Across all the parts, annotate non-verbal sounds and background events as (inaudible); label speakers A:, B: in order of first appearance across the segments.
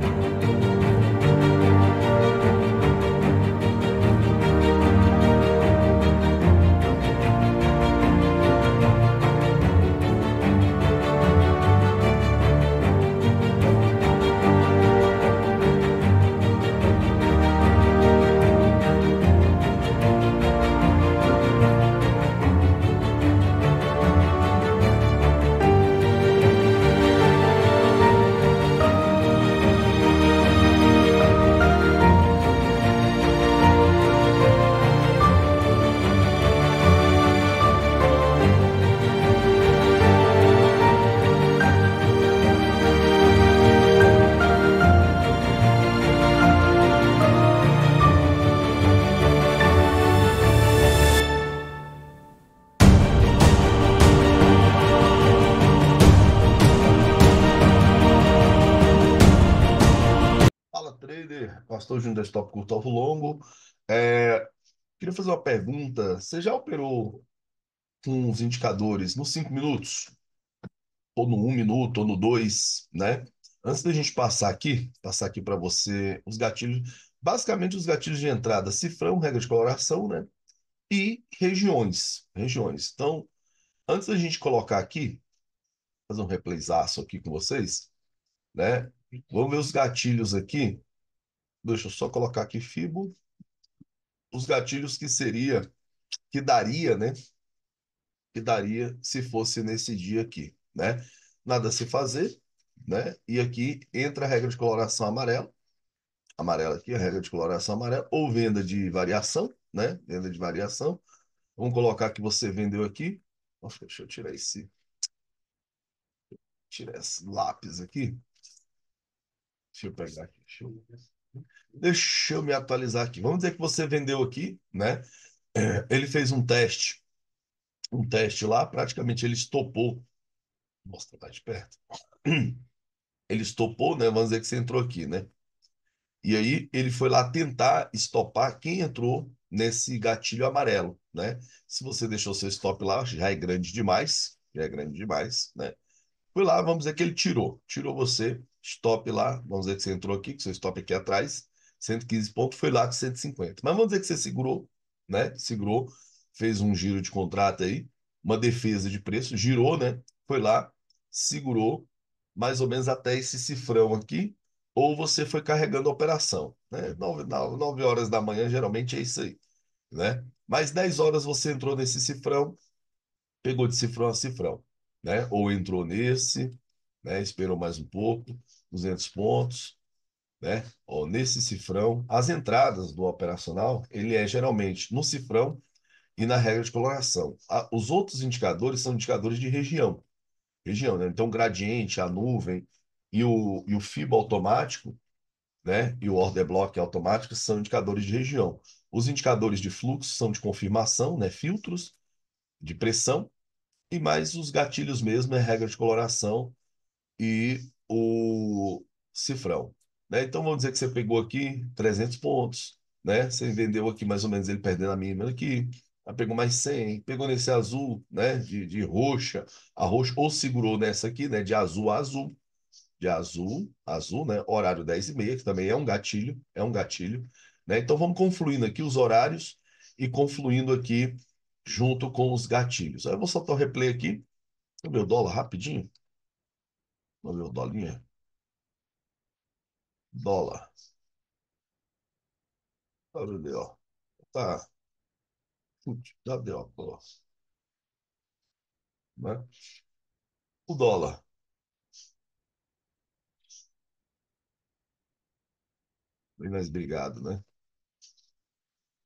A: you Estou junto desse tópico curto longo. É, queria fazer uma pergunta. Você já operou com os indicadores nos cinco minutos? Ou no um minuto, ou no dois, né? Antes da gente passar aqui, passar aqui para você os gatilhos, basicamente os gatilhos de entrada, cifrão, regra de coloração, né? E regiões, regiões. Então, antes da gente colocar aqui, fazer um replayzaço aqui com vocês, né? Vamos ver os gatilhos aqui Deixa eu só colocar aqui Fibo. Os gatilhos que seria, que daria, né? Que daria se fosse nesse dia aqui, né? Nada a se fazer, né? E aqui entra a regra de coloração amarela. Amarela aqui, a regra de coloração amarela. Ou venda de variação, né? Venda de variação. Vamos colocar que você vendeu aqui. Nossa, deixa eu tirar esse... Tirar esse lápis aqui. Deixa eu pegar aqui. Deixa eu... Deixa eu me atualizar aqui. Vamos dizer que você vendeu aqui, né? É, ele fez um teste, um teste lá, praticamente ele estopou. Mostra mais tá de perto. Ele estopou, né? Vamos dizer que você entrou aqui, né? E aí ele foi lá tentar estopar quem entrou nesse gatilho amarelo, né? Se você deixou seu stop lá, já é grande demais, já é grande demais, né? Fui lá, vamos dizer que ele tirou. Tirou você, stop lá, vamos dizer que você entrou aqui, que seu stop aqui atrás, 115 pontos, foi lá com 150. Mas vamos dizer que você segurou, né? Segurou, fez um giro de contrato aí, uma defesa de preço, girou, né? Foi lá, segurou, mais ou menos até esse cifrão aqui, ou você foi carregando a operação. Né? 9, 9, 9 horas da manhã, geralmente é isso aí. Né? Mas 10 horas você entrou nesse cifrão, pegou de cifrão a cifrão né? ou entrou nesse, né? esperou mais um pouco, 200 pontos, né? Ó, nesse cifrão, as entradas do operacional, ele é geralmente no cifrão e na regra de coloração. A, os outros indicadores são indicadores de região. Região, né? Então, gradiente, a nuvem e o, e o automático, né? E o order block automático são indicadores de região. Os indicadores de fluxo são de confirmação, né? Filtros de pressão e mais os gatilhos mesmo, é regra de coloração e o cifrão. Né? Então vamos dizer que você pegou aqui 300 pontos, né? Você vendeu aqui mais ou menos ele perdendo a mínima aqui, pegou mais 100, pegou nesse azul, né? De, de roxa a roxa, ou segurou nessa aqui, né? De azul a azul, de azul a azul, né? Horário 10 e meia, que também é um gatilho, é um gatilho, né? Então vamos confluindo aqui os horários e confluindo aqui junto com os gatilhos. Aí eu vou soltar o replay aqui no meu dólar rapidinho. No meu dolinha. Dólar. WDO. Tá. WDO. Ó. Né? O dólar. Bem mais obrigado, né?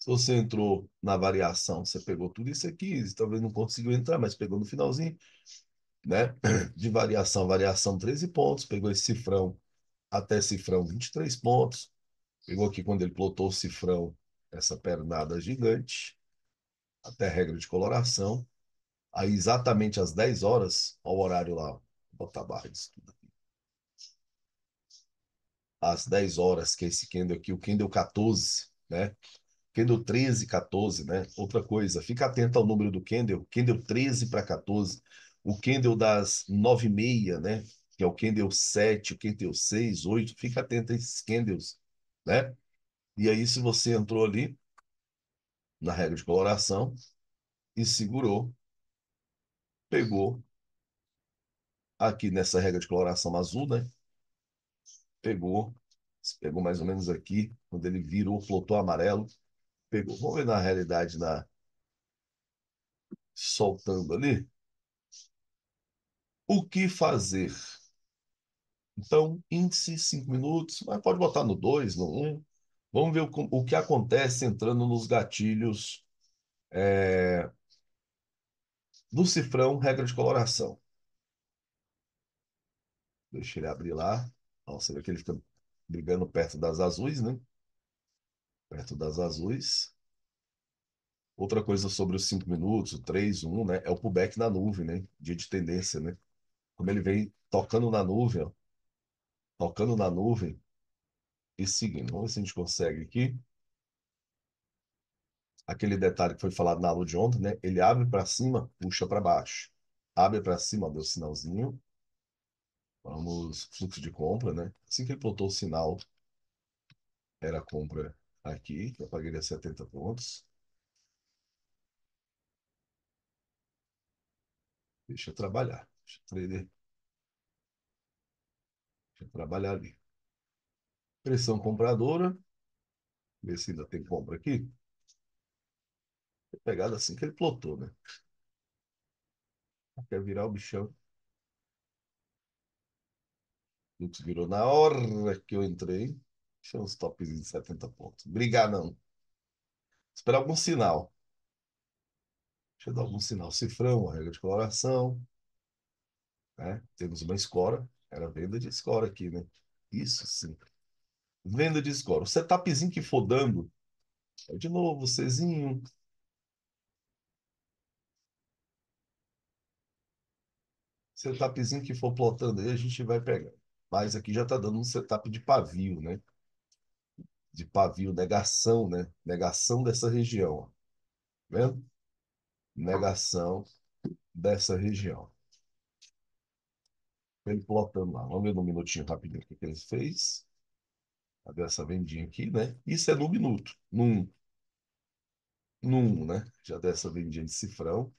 A: você entrou na variação, você pegou tudo isso aqui, talvez não conseguiu entrar, mas pegou no finalzinho, né? (clears throat) De variação, variação 13 pontos, pegou esse cifrão até cifrão 23 pontos, pegou aqui quando ele plotou o cifrão, essa pernada gigante, até a regra de coloração, aí exatamente às 10 horas, ao horário lá, vou botar a barra disso tudo aqui. Às 10 horas, que é esse candle aqui, o candle 14, né? Candle 13, 14, né? Outra coisa, fica atento ao número do Candle, Candle 13 para 14, o Candle das 9,6, né? Que é o Candle 7, o Candle 6, 8, fica atento a esses Candles, né? E aí, se você entrou ali na regra de coloração e segurou, pegou aqui nessa regra de coloração azul, né? Pegou, pegou mais ou menos aqui, quando ele virou, flotou amarelo, Pegou. Vamos ver na realidade na soltando ali. O que fazer? Então, índice 5 minutos, mas pode botar no 2, no 1. Um. Vamos ver o, o, que acontece entrando nos gatilhos é, do cifrão, regra de coloração. Deixa ele abrir lá. Ó, você vê que ele fica brigando perto das azuis, né? perto das azuis. Outra coisa sobre os 5 minutos, o 3, 1, né? É o pullback na nuvem, né? Dia de tendência, né? Como ele vem tocando na nuvem, ó. Tocando na nuvem e seguindo. Vamos ver se a gente consegue aqui. Aquele detalhe que foi falado na aula de ontem, né? Ele abre para cima, puxa para baixo. Abre para cima, deu sinalzinho. Vamos, fluxo de compra, né? Assim que ele plotou o sinal, era compra aqui, que eu pagaria 70 pontos. Deixa eu trabalhar. Deixa eu trader. Deixa eu trabalhar ali. Pressão compradora. Ver se ainda tem compra aqui. Pegada assim que ele plotou, né? Quer virar o bichão. Lux virou na hora que eu entrei. Deixa uns tops de 70 pontos. não. Esperar algum sinal. Deixa eu dar algum sinal. Cifrão, uma regra de coloração. Né? Temos uma escora. Era venda de escora aqui, né? Isso sim. Venda de escora. O setupzinho que for dando. É de novo, Czinho. Setupzinho que for plotando aí, a gente vai pegar. Mas aqui já está dando um setup de pavio, né? de pavio, negação, né? Negação dessa região. Ó. Tá vendo? Negação dessa região. Ele plotando lá. Vamos ver no minutinho rapidinho o que, que ele fez. Cadê essa vendinha aqui, né? Isso é no minuto. Num. Num, né? Já dessa vendinha de cifrão.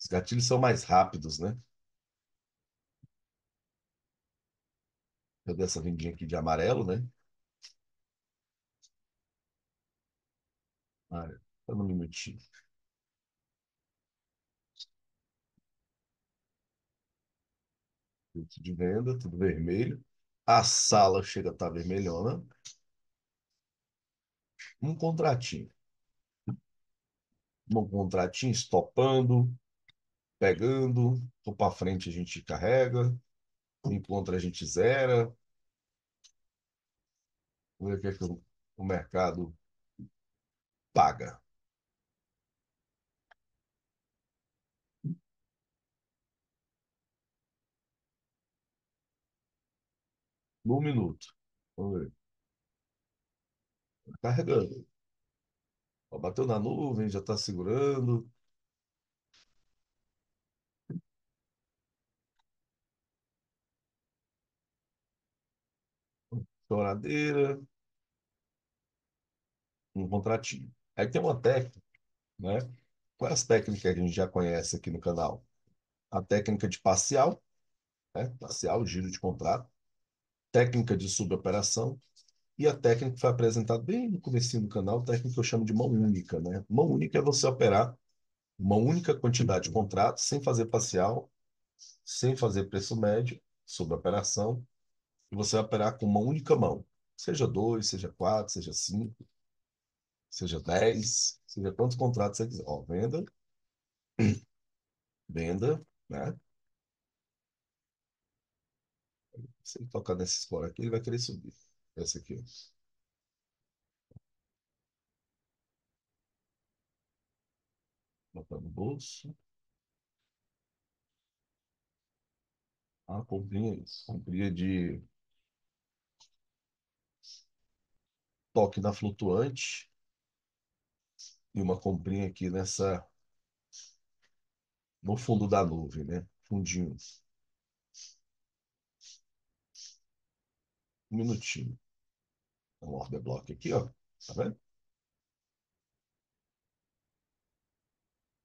A: Os gatilhos são mais rápidos, né? Cadê essa vendinha aqui de amarelo, né? área. Ah, é. Só um minutinho. de venda, tudo vermelho. A sala chega a estar tá vermelhona. Um contratinho. Um contratinho estopando, pegando. Para frente a gente carrega. Encontra, a gente zera. Vamos ver o que, é que o mercado paga. Um minuto. Vamos ver. Tá carregando. Ó, bateu na nuvem, já está segurando. Choradeira. Um contratinho. Aí tem uma técnica, né? Quais as técnicas que a gente já conhece aqui no canal? A técnica de parcial, né? parcial, giro de contrato, técnica de suboperação e a técnica que foi apresentada bem no começo do canal, técnica que eu chamo de mão única. Né? Mão única é você operar uma única quantidade de contrato, sem fazer parcial, sem fazer preço médio, suboperação, e você vai operar com uma única mão, seja dois, seja quatro, seja cinco, seja 10, seja quantos contratos você quiser. Ó, venda, (clears throat) venda, né? Se ele tocar nessa score aqui, ele vai querer subir. Essa aqui, ó. Botar no bolso. Ah, comprinha, comprinha de toque na flutuante e uma comprinha aqui nessa no fundo da nuvem, né? Fundinho. Um minutinho. É um order block aqui, ó. Tá vendo?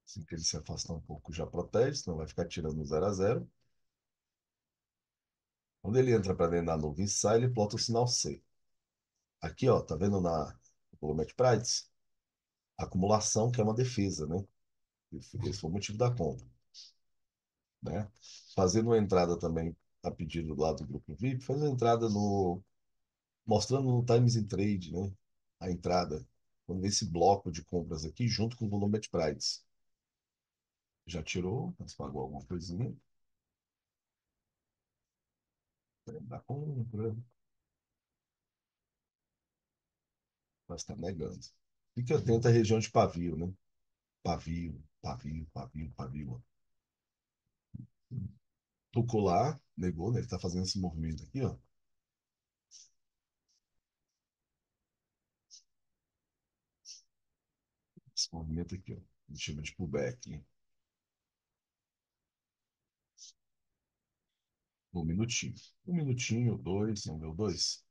A: Assim que ele se afastar um pouco, já protege, senão vai ficar tirando 0 a 0. Quando ele entra para dentro da nuvem e sai, ele plota o sinal C. Aqui, ó, tá vendo na Volumetric Price? acumulação, que é uma defesa, né? Esse foi o motivo da compra. Né? Fazendo uma entrada também a pedido lá do grupo VIP, fazendo uma entrada no. mostrando no Times in Trade, né? A entrada. Quando vê esse bloco de compras aqui, junto com o volume Betprides. Já tirou, mas pagou alguma coisinha. Da compra. Mas está negando fique atento à região de Pavio, né? Pavio, Pavio, Pavio, Pavio. Tucular, negou, né? Ele está fazendo esse movimento aqui, ó. Esse movimento aqui, ó. Ele chama de pullback. Um minutinho. Um minutinho, dois, não deu dois?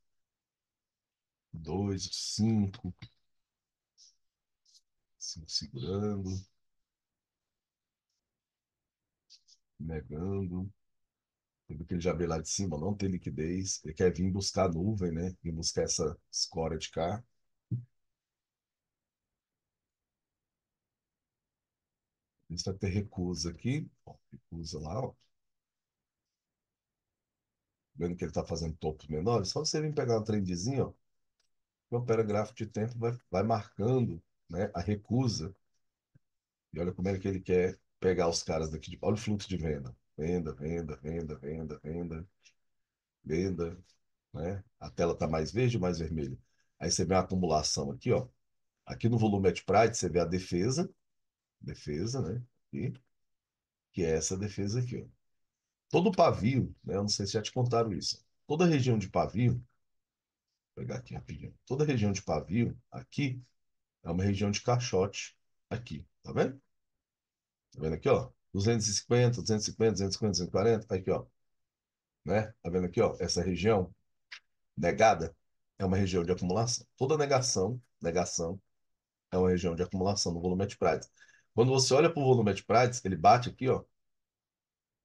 A: Dois, cinco segurando. Negando. Tudo que ele já veio lá de cima, não tem liquidez. Ele quer vir buscar a nuvem, né? Vim buscar essa escória de cá. gente vai ter recusa aqui. recusa lá, ó. Vendo que ele está fazendo topos menores. Só você vir pegar um trendzinho, ó. opera gráfico de tempo, vai, vai marcando né, a recusa, e olha como é que ele quer pegar os caras daqui. De... Olha o fluxo de venda. Venda, venda, venda, venda, venda, venda. Né? A tela está mais verde ou mais vermelha? Aí você vê a acumulação aqui, ó. Aqui no volume at price você vê a defesa, defesa, né? Aqui, que é essa defesa aqui, ó. Todo pavio, né? Eu não sei se já te contaram isso. Toda região de pavio, vou pegar aqui rapidinho. Toda região de pavio aqui é uma região de caixote aqui, tá vendo? Tá vendo aqui, ó? 250, 250, 250, 240, aqui, ó. Né? Tá vendo aqui, ó? Essa região negada é uma região de acumulação. Toda negação, negação, é uma região de acumulação no volume de price. Quando você olha para o volume price, ele bate aqui, ó.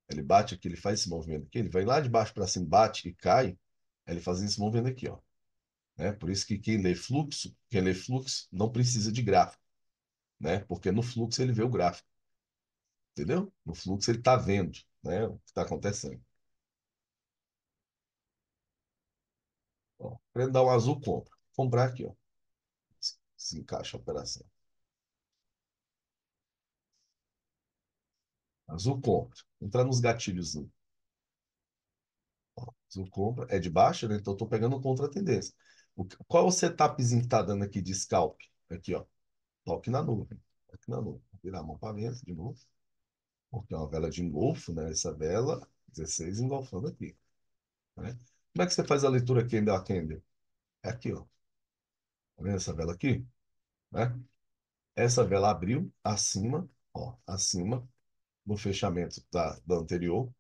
A: Ele bate aqui, ele faz esse movimento aqui, ele vai lá de baixo para cima, bate e cai. Ele faz esse movimento aqui, ó. Né? Por isso que quem lê fluxo, quem lê fluxo não precisa de gráfico, né? Porque no fluxo ele vê o gráfico, entendeu? No fluxo ele está vendo, né? O que está acontecendo. Ó, querendo dar um azul, compra. Comprar aqui, ó. Se encaixa a operação. Azul compra. Entrar nos gatilhos. Né? azul compra é de baixa, né? Então estou pegando contra a tendência. O, qual é o setupzinho que está dando aqui de scalp? Aqui, ó. Toque na nuvem. Toque na nuvem. Vou virar a mão para dentro de novo. Porque é uma vela de engolfo, né? Essa vela, 16 engolfando aqui. Né? Como é que você faz a leitura candle a candle? É aqui, ó. Tá vendo essa vela aqui? Né? Essa vela abriu acima, ó, acima no fechamento da, da anterior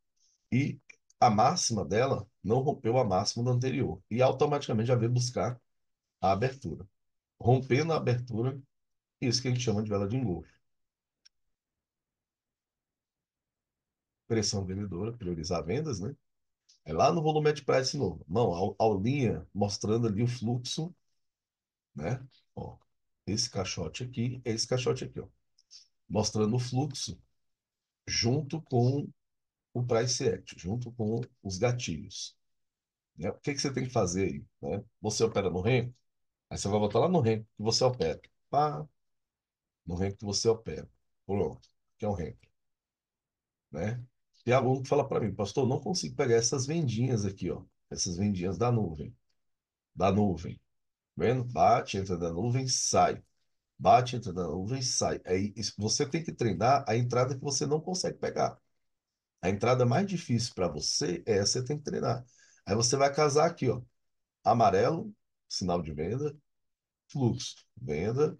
A: e a máxima dela não rompeu a máxima do anterior e automaticamente já veio buscar a abertura. Rompendo a abertura, isso que a gente chama de vela de engolfo. Pressão vendedora, priorizar vendas, né? É lá no volume de preço novo. Não, a linha mostrando ali o fluxo, né? Ó, esse caixote aqui, esse caixote aqui, ó. Mostrando o fluxo junto com o price action, junto com os gatilhos. Né? O que, que você tem que fazer aí? Né? Você opera no renco, aí você vai botar lá no renco que você opera. Pá, no renco que você opera. Pronto, que é um renco. Né? Tem aluno que fala para mim, pastor, não consigo pegar essas vendinhas aqui, ó, essas vendinhas da nuvem. Da nuvem. Vendo? Bate, entra da nuvem, sai. Bate, entra da nuvem, sai. Aí, você tem que treinar a entrada que você não consegue pegar. A entrada mais difícil para você é essa, você tem que treinar. Aí você vai casar aqui, ó. Amarelo, sinal de venda, fluxo, venda,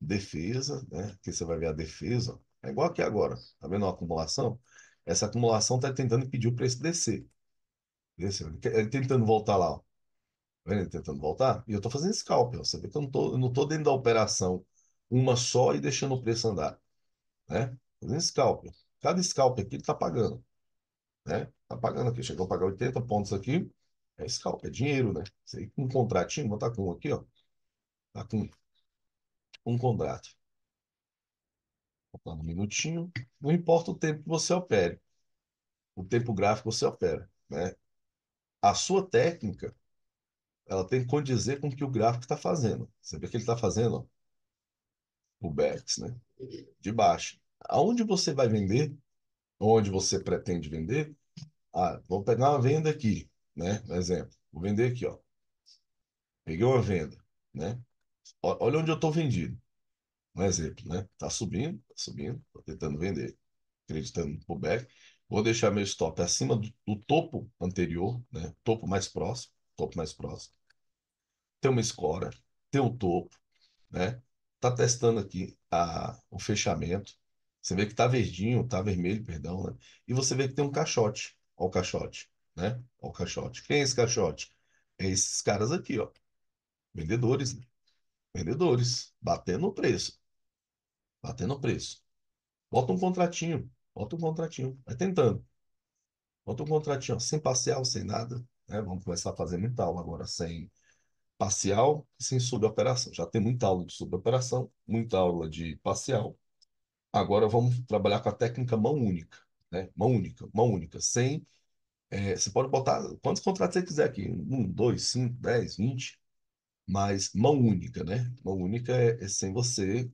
A: defesa, né? Aqui você vai ver a defesa, ó. É igual aqui agora, tá vendo a acumulação? Essa acumulação está tentando impedir o preço descer. Desceu. Ele tá tentando voltar lá, ó. Tá vendo ele tá tentando voltar? E eu estou fazendo scalp, ó. Você vê que eu não tô, eu não tô dentro da operação uma só e deixando o preço andar, né? Fazendo scalp, Cada scalp aqui está pagando. Né? Está pagando aqui. Chegou a pagar 80 pontos aqui. É scalp, é dinheiro, né? um contratinho, botar com um aqui, ó. Tá com um contrato. Vou um minutinho. Não importa o tempo que você opere. O tempo gráfico que você opera, né? A sua técnica, ela tem que condizer com o que o gráfico está fazendo. Você vê que ele está fazendo, ó, o backs, né? De baixo aonde você vai vender, onde você pretende vender. Ah, vou pegar uma venda aqui, né? Um exemplo. Vou vender aqui, ó. Peguei uma venda, né? Olha onde eu estou vendido. Um exemplo, né? Tá subindo, tá subindo, tô tentando vender, acreditando no pullback. Vou deixar meu stop acima do, do topo anterior, né? Topo mais próximo, topo mais próximo. Tem uma escora, tem o um topo, né? Tá testando aqui a, o fechamento, você vê que tá verdinho, tá vermelho, perdão, né? E você vê que tem um caixote. Ó o caixote, né? Ó o caixote. Quem é esse caixote? É esses caras aqui, ó. Vendedores, né? Vendedores. Batendo o preço. Batendo o preço. Bota um contratinho. Bota um contratinho. Vai tentando. Bota um contratinho, ó, sem parcial, sem nada. Né? Vamos começar a fazer muita aula agora sem parcial e sem suboperação. Já tem muita aula de suboperação, muita aula de parcial Agora vamos trabalhar com a técnica mão única, né? Mão única, mão única, sem. É, você pode botar quantos contratos você quiser aqui, um, dois, cinco, dez, vinte, mas mão única, né? Mão única é, é sem você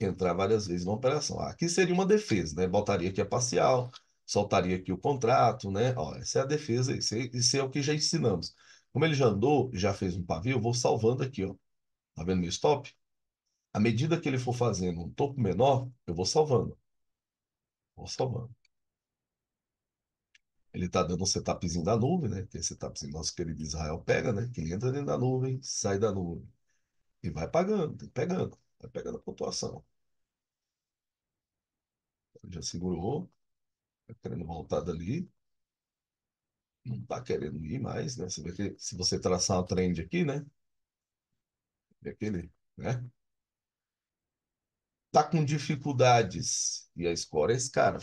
A: entrar várias vezes na operação. Ah, aqui seria uma defesa, né? Botaria aqui a parcial, soltaria aqui o contrato, né? Ó, essa é a defesa, esse é, é o que já ensinamos. Como ele já andou, já fez um pavio, eu vou salvando aqui, ó. Tá vendo meu stop? à medida que ele for fazendo um topo menor, eu vou salvando. Vou salvando. Ele está dando um setupzinho da nuvem, né? Que é setupzinho nosso querido Israel pega, né? Que ele entra dentro da nuvem, sai da nuvem. E vai pagando, pegando, vai pegando a pontuação. Ele já segurou, Está querendo voltar dali. Não está querendo ir mais, né? Você vê que se você traçar o trend aqui, né? É aquele, né? está com dificuldades e a score é esse cara.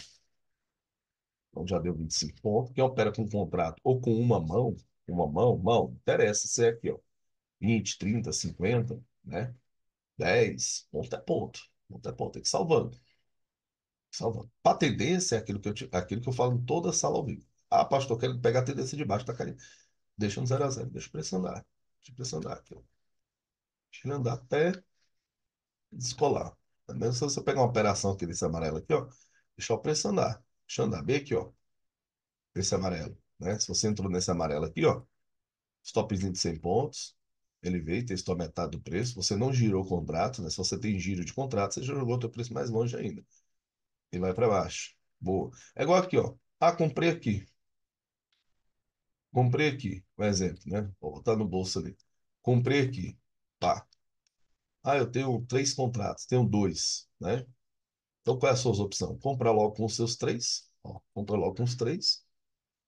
A: Então já deu 25 pontos. Quem opera com um contrato ou com uma mão, uma mão, mão, não interessa se é aqui, ó. 20, 30, 50, né? 10, ponto é ponto. Ponto é ponto, tem que ir salvando. Salvando. A tendência é aquilo que eu, te, aquilo que eu falo em toda a sala ao vivo. Ah, pastor, quero pegar a tendência de baixo, tá caindo. Deixa no 0 x 0, deixa eu pressionar. Deixa eu pressionar aqui, ó. Deixa ele andar até descolar. Entendeu? Se você pegar uma operação aqui desse amarelo aqui, ó, deixa preço andar. Deixa eu andar bem aqui, ó. Esse amarelo, né? Se você entrou nesse amarelo aqui, ó, stopzinho de 100 pontos, ele veio, testou a metade do preço, você não girou o contrato, né? Se você tem giro de contrato, você jogou o teu preço mais longe ainda. E vai para baixo. Boa. É igual aqui, ó. Ah, comprei aqui. Comprei aqui, um exemplo, né? Vou botar tá no bolso ali. Comprei aqui. Pá. Ah, eu tenho três contratos, tenho dois, né? Então, quais é as opções? Comprar logo com os seus três, ó, compra logo com os três,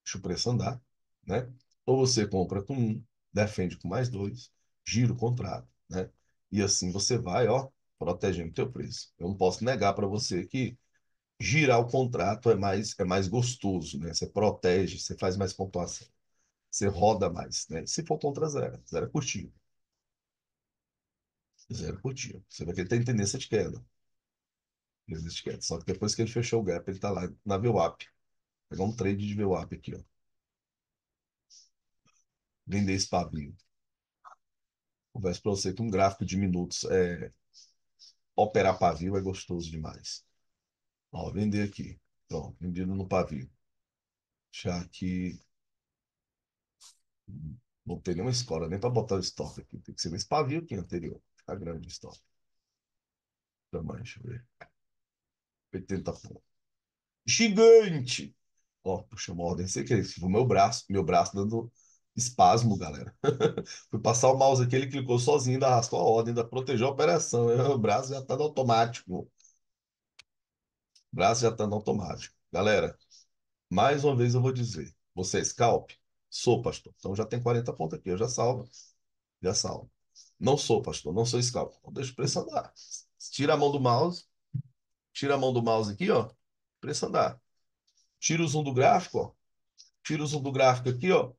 A: deixa o preço andar, né? Ou você compra com um, defende com mais dois, gira o contrato, né? E assim você vai, ó, protegendo o teu preço. Eu não posso negar para você que girar o contrato é mais é mais gostoso, né? Você protege, você faz mais pontuação, você roda mais, né? Se for contra zero, zero é curtinho zero por dia. Você vê que ele tem tendência de queda. Tendência de queda. Só que depois que ele fechou o gap, ele está lá na VWAP. pegar um trade de VWAP aqui, ó. Vender esse pavio. Converso para você que um gráfico de minutos é operar pavio é gostoso demais. Ó, vender aqui. Pronto, vendido no pavio. Já que não tem nenhuma escola nem para botar o stop aqui. Tem que ser nesse pavio aqui anterior a grande história. Também, deixa eu ver. 80 pontos. Gigante! Ó, puxa uma ordem sem querer. Tipo, é meu braço, meu braço dando espasmo, galera. (laughs) Fui passar o mouse aqui, ele clicou sozinho, ainda arrastou a ordem, ainda protegeu a operação. Meu (laughs) braço já tá no automático. O braço já tá no automático. Galera, mais uma vez eu vou dizer. Você é scalp? Sou, pastor. Então já tem 40 pontos aqui, eu já salvo. Já salvo. Não sou, pastor, não sou escravo. Então, deixa o preço andar. Tira a mão do mouse. Tira a mão do mouse aqui, ó. Preço andar. Tira o zoom do gráfico, ó. Tira o zoom do gráfico aqui, ó.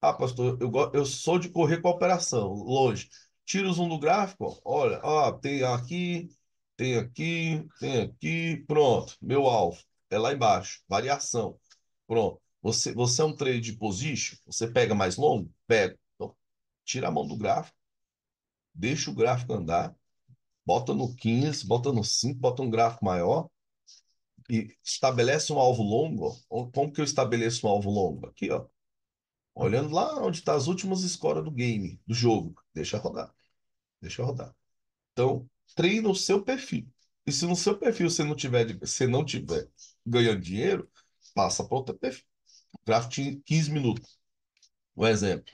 A: Ah, pastor, eu, eu sou de correr com a operação, longe. Tira o zoom do gráfico, ó. Olha, ó, tem aqui, tem aqui, tem aqui. Pronto, meu alvo. É lá embaixo. Variação. Pronto. Você, você é um trade position? Você pega mais longo? Pega. Então, tira a mão do gráfico deixa o gráfico andar, bota no 15, bota no 5, bota um gráfico maior e estabelece um alvo longo. Como que eu estabeleço um alvo longo? Aqui, ó. Olhando lá onde estão tá as últimas escolas do game, do jogo. Deixa rodar. Deixa rodar. Então, treina o seu perfil. E se no seu perfil você não tiver, você não tiver ganhando dinheiro, passa para outro perfil. Gráfico de 15 minutos. Um exemplo.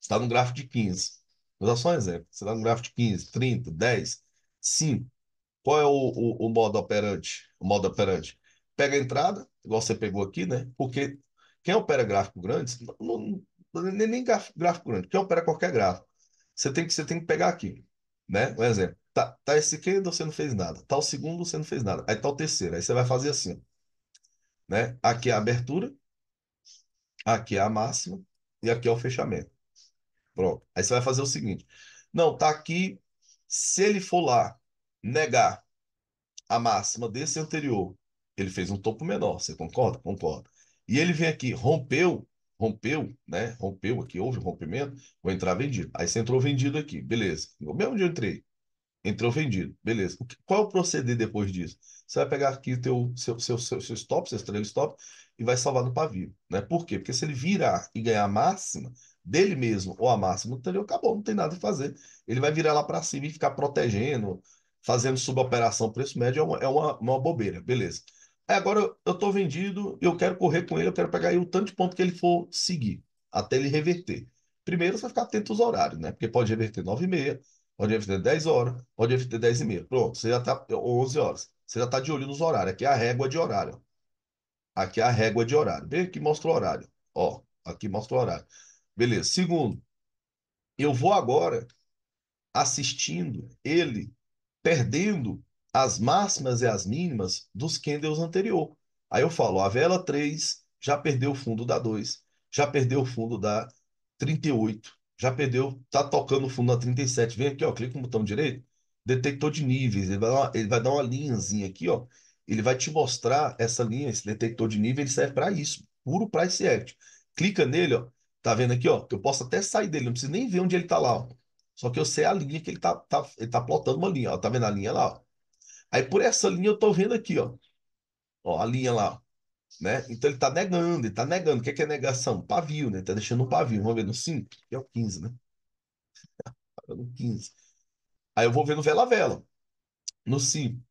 A: está no gráfico de 15. Vou dar só um exemplo. Você dá um gráfico de 15, 30, 10, 5. Qual é o, o, o modo operante? O modo operante. Pega a entrada, igual você pegou aqui, né? Porque quem opera gráfico grande, não, não, é nem gráfico grande, quem opera qualquer gráfico, você tem que, você tem que pegar aqui, né? Um exemplo. Tá, tá esse aqui, você não fez nada. Tá o segundo, você não fez nada. Aí tá o terceiro. Aí você vai fazer assim, Né? Aqui é a abertura, aqui é a máxima e aqui é o fechamento. Pronto. Aí você vai fazer o seguinte: não, tá aqui. Se ele for lá negar a máxima desse anterior, ele fez um topo menor. Você concorda? Concorda. E ele vem aqui, rompeu, rompeu, né? Rompeu aqui, houve um rompimento, vou entrar vendido. Aí você entrou vendido aqui, beleza. O mesmo onde eu entrei. Entrou vendido, beleza. O que, qual é o proceder depois disso? Você vai pegar aqui teu seu, seu, seu, seu stop, seu estrela stop, e vai salvar no pavio, né? Por quê? Porque se ele virar e ganhar máxima, dele mesmo ou a máxima anterior, acabou, não tem nada a fazer. Ele vai virar lá para cima e ficar protegendo, fazendo suboperação preço médio, é uma, é uma, uma bobeira, beleza. Aí agora eu estou vendido, eu quero correr com ele, eu quero pegar aí o tanto de ponto que ele for seguir, até ele reverter. Primeiro você vai ficar atento aos horários, né? Porque pode reverter 9 e meia, pode reverter 10 horas, pode reverter 10 e meia. Pronto, você já está 11 é, horas. Você já está de olho nos horários. Aqui é a régua de horário. Aqui é a régua de horário. veja aqui mostra o horário. Ó, aqui mostra o horário. Beleza. Segundo, eu vou agora assistindo ele perdendo as máximas e as mínimas dos candles anterior. Aí eu falo, a vela 3 já perdeu o fundo da 2, já perdeu o fundo da 38, já perdeu, tá tocando o fundo da 37. Vem aqui, ó, clica no botão direito, detector de níveis, ele vai dar uma, ele vai dar uma linhazinha aqui, ó. Ele vai te mostrar essa linha, esse detector de nível, ele serve para isso, puro price act. Clica nele, ó, Tá vendo aqui, ó? Eu posso até sair dele, não preciso nem ver onde ele tá lá, ó. Só que eu sei a linha que ele tá, tá, ele tá plotando uma linha, ó. Tá vendo a linha lá, ó? Aí por essa linha eu tô vendo aqui, ó. Ó, a linha lá, né? Então ele tá negando, ele tá negando. O que é, que é negação? Pavio, né? Tá deixando um pavio. Vamos ver no 5? Que é o 15, né? (laughs) Tá no 15. Aí eu vou ver no vela vela, no 5,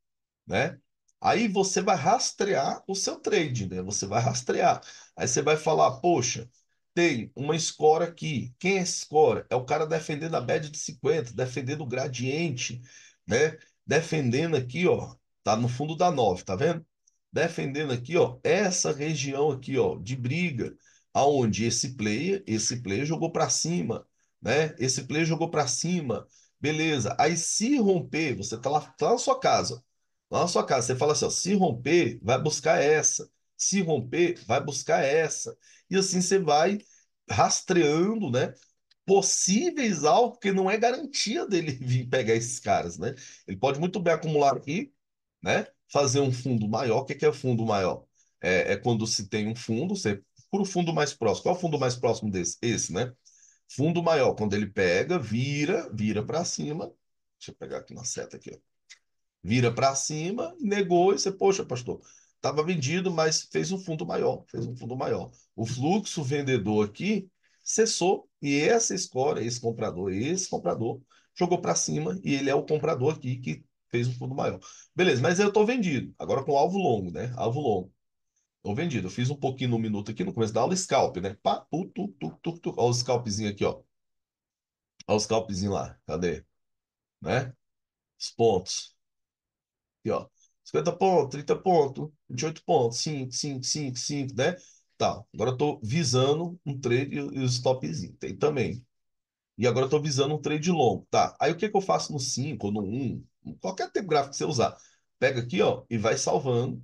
A: né? Aí você vai rastrear o seu trade, né? Você vai rastrear. Aí você vai falar, poxa, tem uma score aqui. Quem é escora? É o cara defendendo a média de 50, defendendo o gradiente, né? Defendendo aqui, ó, tá no fundo da 9, tá vendo? Defendendo aqui, ó, essa região aqui, ó, de briga, aonde esse player, esse player jogou para cima, né? Esse player jogou para cima. Beleza. Aí se romper, você tá lá, tá na sua casa. Tá lá na sua casa, você fala assim, ó, se romper, vai buscar essa. Se romper, vai buscar essa e assim você vai rastreando, né? Possíveis alvos, porque não é garantia dele (laughs) vir pegar esses caras, né? Ele pode muito bem acumular aqui, né? Fazer um fundo maior. O que é fundo maior? É, é quando se tem um fundo, você procura o fundo mais próximo. Qual é o fundo mais próximo desse? Esse, né? Fundo maior, quando ele pega, vira, vira para cima. Deixa eu pegar aqui na seta aqui, ó. Vira para cima, negou e você, poxa, pastor, estava vendido, mas fez um fundo maior, fez um fundo maior. O fluxo vendedor aqui cessou e essa escória, esse comprador, esse comprador jogou para cima e ele é o comprador aqui que fez um fundo maior. Beleza, mas eu estou vendido. Agora com alvo longo, né? Alvo longo. Estou vendido. Eu fiz um pouquinho no minuto aqui no começo da aula, scalp, né? Pá, tu, tu, tu, tu, tu. Olha o scalpzinho aqui, ó. Olha o scalpzinho lá. Cadê? Né? Os pontos. Aqui, ó. 50 pontos, 30 pontos, 28 pontos, 5, 5, 5, 5, né? Tá, agora eu tô visando um trade e os stopzinhos, tem também. E agora eu tô visando um trade longo, tá? Aí o que que eu faço no 5 ou no 1, um, qualquer tempo gráfico que você usar? Pega aqui, ó, e vai salvando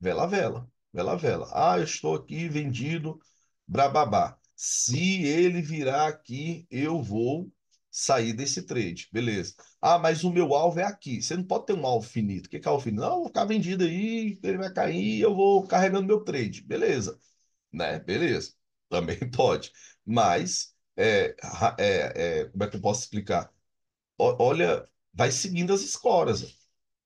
A: vela a vela, vela a vela. Ah, eu estou aqui vendido, brababá. Se ele virar aqui, eu vou sair desse trade, beleza. Ah, mas o meu alvo é aqui. Você não pode ter um alvo finito. O que é alvo finito? Não, vou ficar vendido aí, ele vai cair eu vou carregando meu trade. Beleza, né? Beleza. (laughs) Também pode. Mas, é, é, é, como é que eu posso explicar? O, olha, vai seguindo as escoras.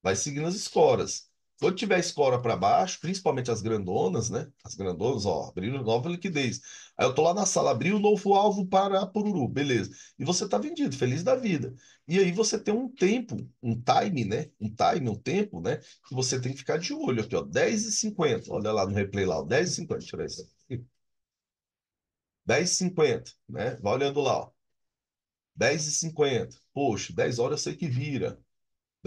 A: Vai seguindo as escoras. Quando tiver espora para baixo, principalmente as grandonas, né? As grandonas, ó, abriram nova liquidez. Aí eu tô lá na sala, abri um novo alvo para a Pururu, beleza. E você tá vendido, feliz da vida. E aí você tem um tempo, um time, né? Um time, um tempo, né? Que você tem que ficar de olho aqui, ó. 10h50. Olha lá no replay lá, ó, 10h50. Deixa eu ver isso aqui. 10h50, né? Vai olhando lá, ó. 10h50. Poxa, 10 horas eu sei que vira.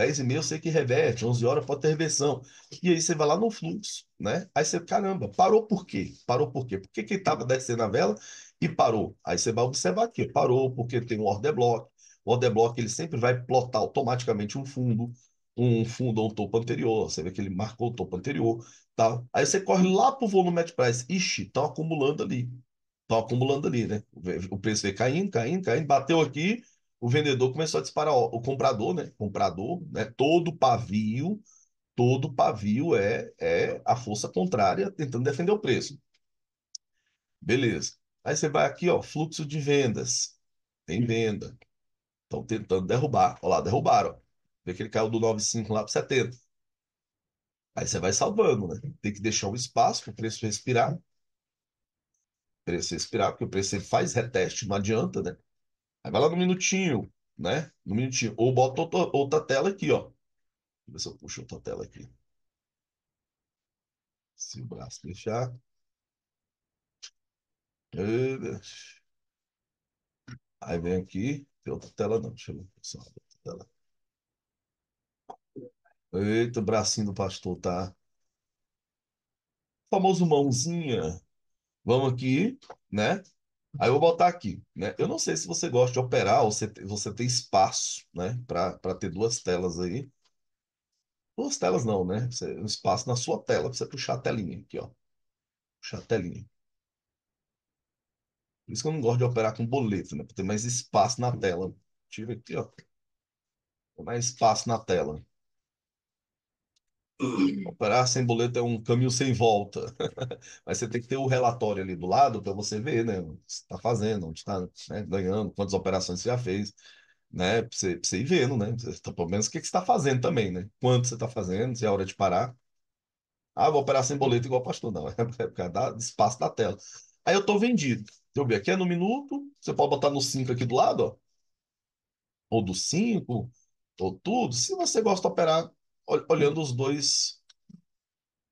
A: 10 e meia eu sei que reverte, 11 horas pode ter reversão. E aí você vai lá no fluxo, né? Aí você, caramba, parou por quê? Parou por quê? Por que que estava descendo a vela e parou? Aí você vai observar aqui, parou porque tem um order block. O order block ele sempre vai plotar automaticamente um fundo, um fundo ou um topo anterior. Você vê que ele marcou o topo anterior, tá? Aí você corre lá pro volume at price. Ixi, estão acumulando ali. Estão acumulando ali, né? O preço vem caindo, caindo, caindo, bateu aqui, o vendedor começou a disparar, o comprador, né? Comprador, né? Todo pavio, todo pavio é, é a força contrária tentando defender o preço. Beleza. Aí você vai aqui, ó, fluxo de vendas. Tem venda. Estão tentando derrubar. Olha lá, derrubaram. Vê que ele caiu do 9,5 lá para 70. Aí você vai salvando, né? Tem que deixar um espaço para o preço respirar. Preço respirar, porque o preço ele faz reteste, não adianta, né? Aí vai lá no minutinho, né? No minutinho. Ou bota outra, outra tela aqui, ó. Deixa eu ver se eu puxo outra tela aqui. Se o braço deixar. Aí vem aqui. Tem outra tela não. Deixa eu ver só outra tela. Eita, o bracinho do pastor tá. O famoso mãozinha. Vamos aqui, né? Aí eu vou botar aqui, né? Eu não sei se você gosta de operar ou se você tem espaço, né? Para ter duas telas aí. Duas telas não, né? um espaço na sua tela para você puxar a telinha aqui, ó. Puxar a telinha. Por isso que eu não gosto de operar com boleto, né? Para ter mais espaço na tela. Tive aqui, ó. Mais espaço na tela. Operar hum, sem boleto é um caminho sem volta. (laughs) Mas você tem que ter o relatório ali do lado para você ver, né? O que você está fazendo, onde está né, ganhando, quantas operações você já fez, né? Para você, você ir vendo, né? Então, pelo menos o que, que você está fazendo também, né? Quanto você está fazendo, se é hora de parar. Ah, vou operar sem boleto igual pastor, não. (laughs) É por causa do espaço da tela. Aí eu estou vendido. Deixa eu ver, aqui é no minuto, você pode botar no 5 aqui do lado, ó. Ou do 5, ou tudo. Se você gosta de operar olhando os dois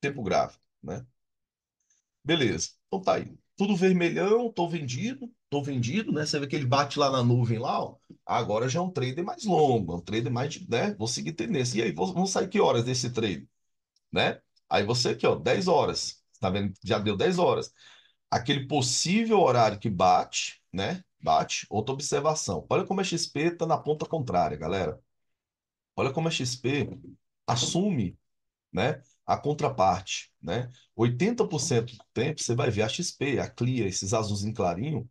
A: tempo gráfico, né? Beleza. Então tá aí. Tudo vermelhão, tô vendido, tô vendido, né? Você vê que ele bate lá na nuvem lá, ó. Agora já é um trader mais longo, é um trader mais, né? Vou seguir tendência. E aí, vamos sair que horas desse trade, né? Aí você aqui, ó, 10 horas. Tá vendo? Já deu 10 horas. Aquele possível horário que bate, né? Bate. Outra observação. Olha como a XP tá na ponta contrária, galera. Olha como a XP assume né, a contraparte. Né? 80% do tempo você vai ver a XP, a Clear, esses azuis em clarinho,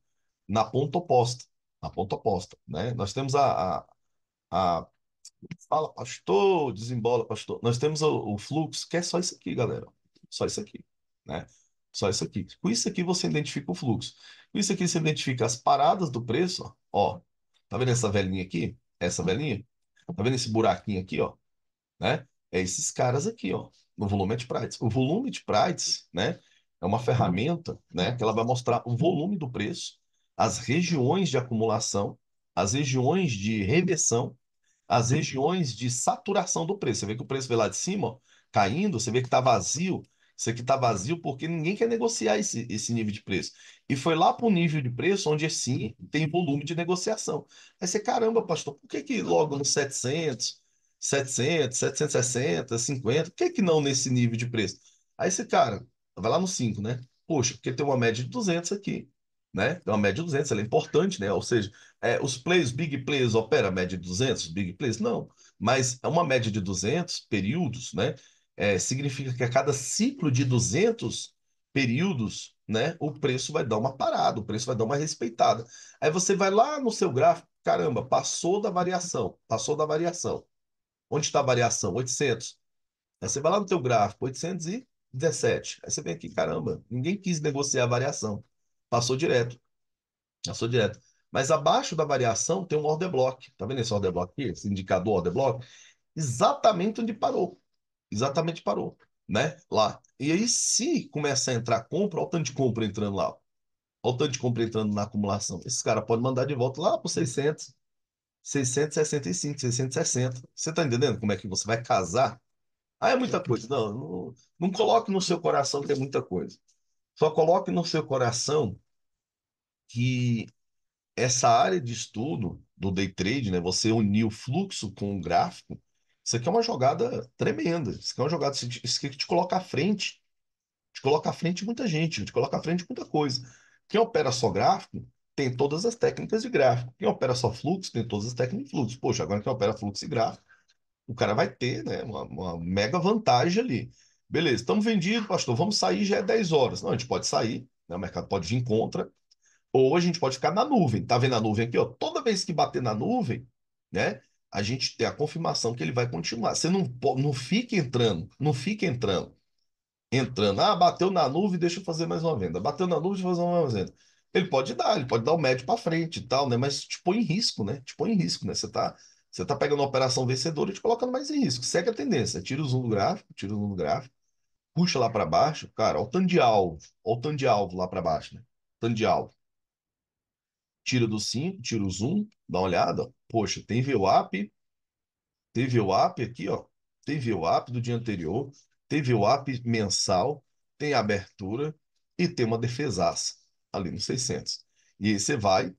A: na ponta oposta. Na ponta oposta. Né? Nós temos a, a, a Fala, pastor, desembola, pastor. Nós temos o, o, fluxo, que é só isso aqui, galera. Só isso aqui, né? Só isso aqui. Com isso aqui você identifica o fluxo. Com isso aqui você identifica as paradas do preço, ó. ó. Tá vendo essa velhinha aqui? Essa velhinha? Tá vendo esse buraquinho aqui, ó? né? É esses caras aqui, ó, no volume é de Price. O volume de Price, né, é uma ferramenta, né, que ela vai mostrar o volume do preço, as regiões de acumulação, as regiões de reversão, as regiões de saturação do preço. Você vê que o preço veio lá de cima, ó, caindo, você vê que está vazio. Isso aqui está vazio porque ninguém quer negociar esse, esse nível de preço. E foi lá para o nível de preço onde, sim, tem volume de negociação. Aí você, caramba, pastor, por que, que logo nos 700, 700, 760, 50, por que, que não nesse nível de preço? Aí você cara vai lá no 5, né? Poxa, porque tem uma média de 200 aqui, né? Tem uma média de 200, ela é importante, né? Ou seja, é, os players, big players opera a média de 200, big players não, mas é uma média de 200 períodos, né? É, significa que a cada ciclo de 200 períodos, né, o preço vai dar uma parada, o preço vai dar uma respeitada. Aí você vai lá no seu gráfico, caramba, passou da variação, passou da variação. Onde está a variação? 800. Aí você vai lá no teu gráfico, 817. Aí você vem aqui, caramba, ninguém quis negociar a variação. Passou direto. Passou direto. Mas abaixo da variação tem um order block. Tá vendo esse order block aqui? Esse indicador order block? Exatamente onde parou. Exatamente parou, né? Lá. E aí, se começa a entrar compra, olha o tanto de compra entrando lá. Olha o tanto de compra entrando na acumulação. Esse cara pode mandar de volta lá para 600, 665, 660. Você está entendendo como é que você vai casar? Ah, é muita coisa. Não, não, não coloque no seu coração que é muita coisa. Só coloque no seu coração que essa área de estudo do day trade, né, você unir o fluxo com o gráfico, isso aqui é uma jogada tremenda. Isso aqui é uma jogada isso aqui que te coloca à frente. Te coloca à frente muita gente, te coloca à frente muita coisa. Quem opera só gráfico tem todas as técnicas de gráfico. Quem opera só fluxo tem todas as técnicas de fluxo. Poxa, agora quem opera fluxo e gráfico, o cara vai ter né, uma, uma mega vantagem ali. Beleza, estamos vendidos, pastor, vamos sair, já é 10 horas. Não, a gente pode sair, né, o mercado pode vir contra, ou a gente pode ficar na nuvem. Tá vendo a nuvem aqui? Ó? Toda vez que bater na nuvem, né, a gente tem a confirmação que ele vai continuar. Você não, não fica entrando, não fica entrando. Entrando, ah, bateu na nuvem, deixa eu fazer mais uma venda. Bateu na nuvem, deixa eu fazer mais uma venda ele pode dar, ele pode dar o médio para frente e tal, né? Mas te põe em risco, né? Te põe em risco, né? Você tá, você tá pegando uma operação vencedora e te colocando mais em risco. Segue a tendência, tira o zoom do gráfico, tira o zoom do gráfico, puxa lá para baixo, cara, olha o tanto de alvo, olha o tanto de alvo lá para baixo, né? Tanto de alvo. Tira do 5, tira o zoom, dá uma olhada, poxa, tem VWAP, tem VWAP aqui, ó, tem VWAP do dia anterior, tem VWAP mensal, tem abertura e tem uma defesaça ali nos 600. E aí você vai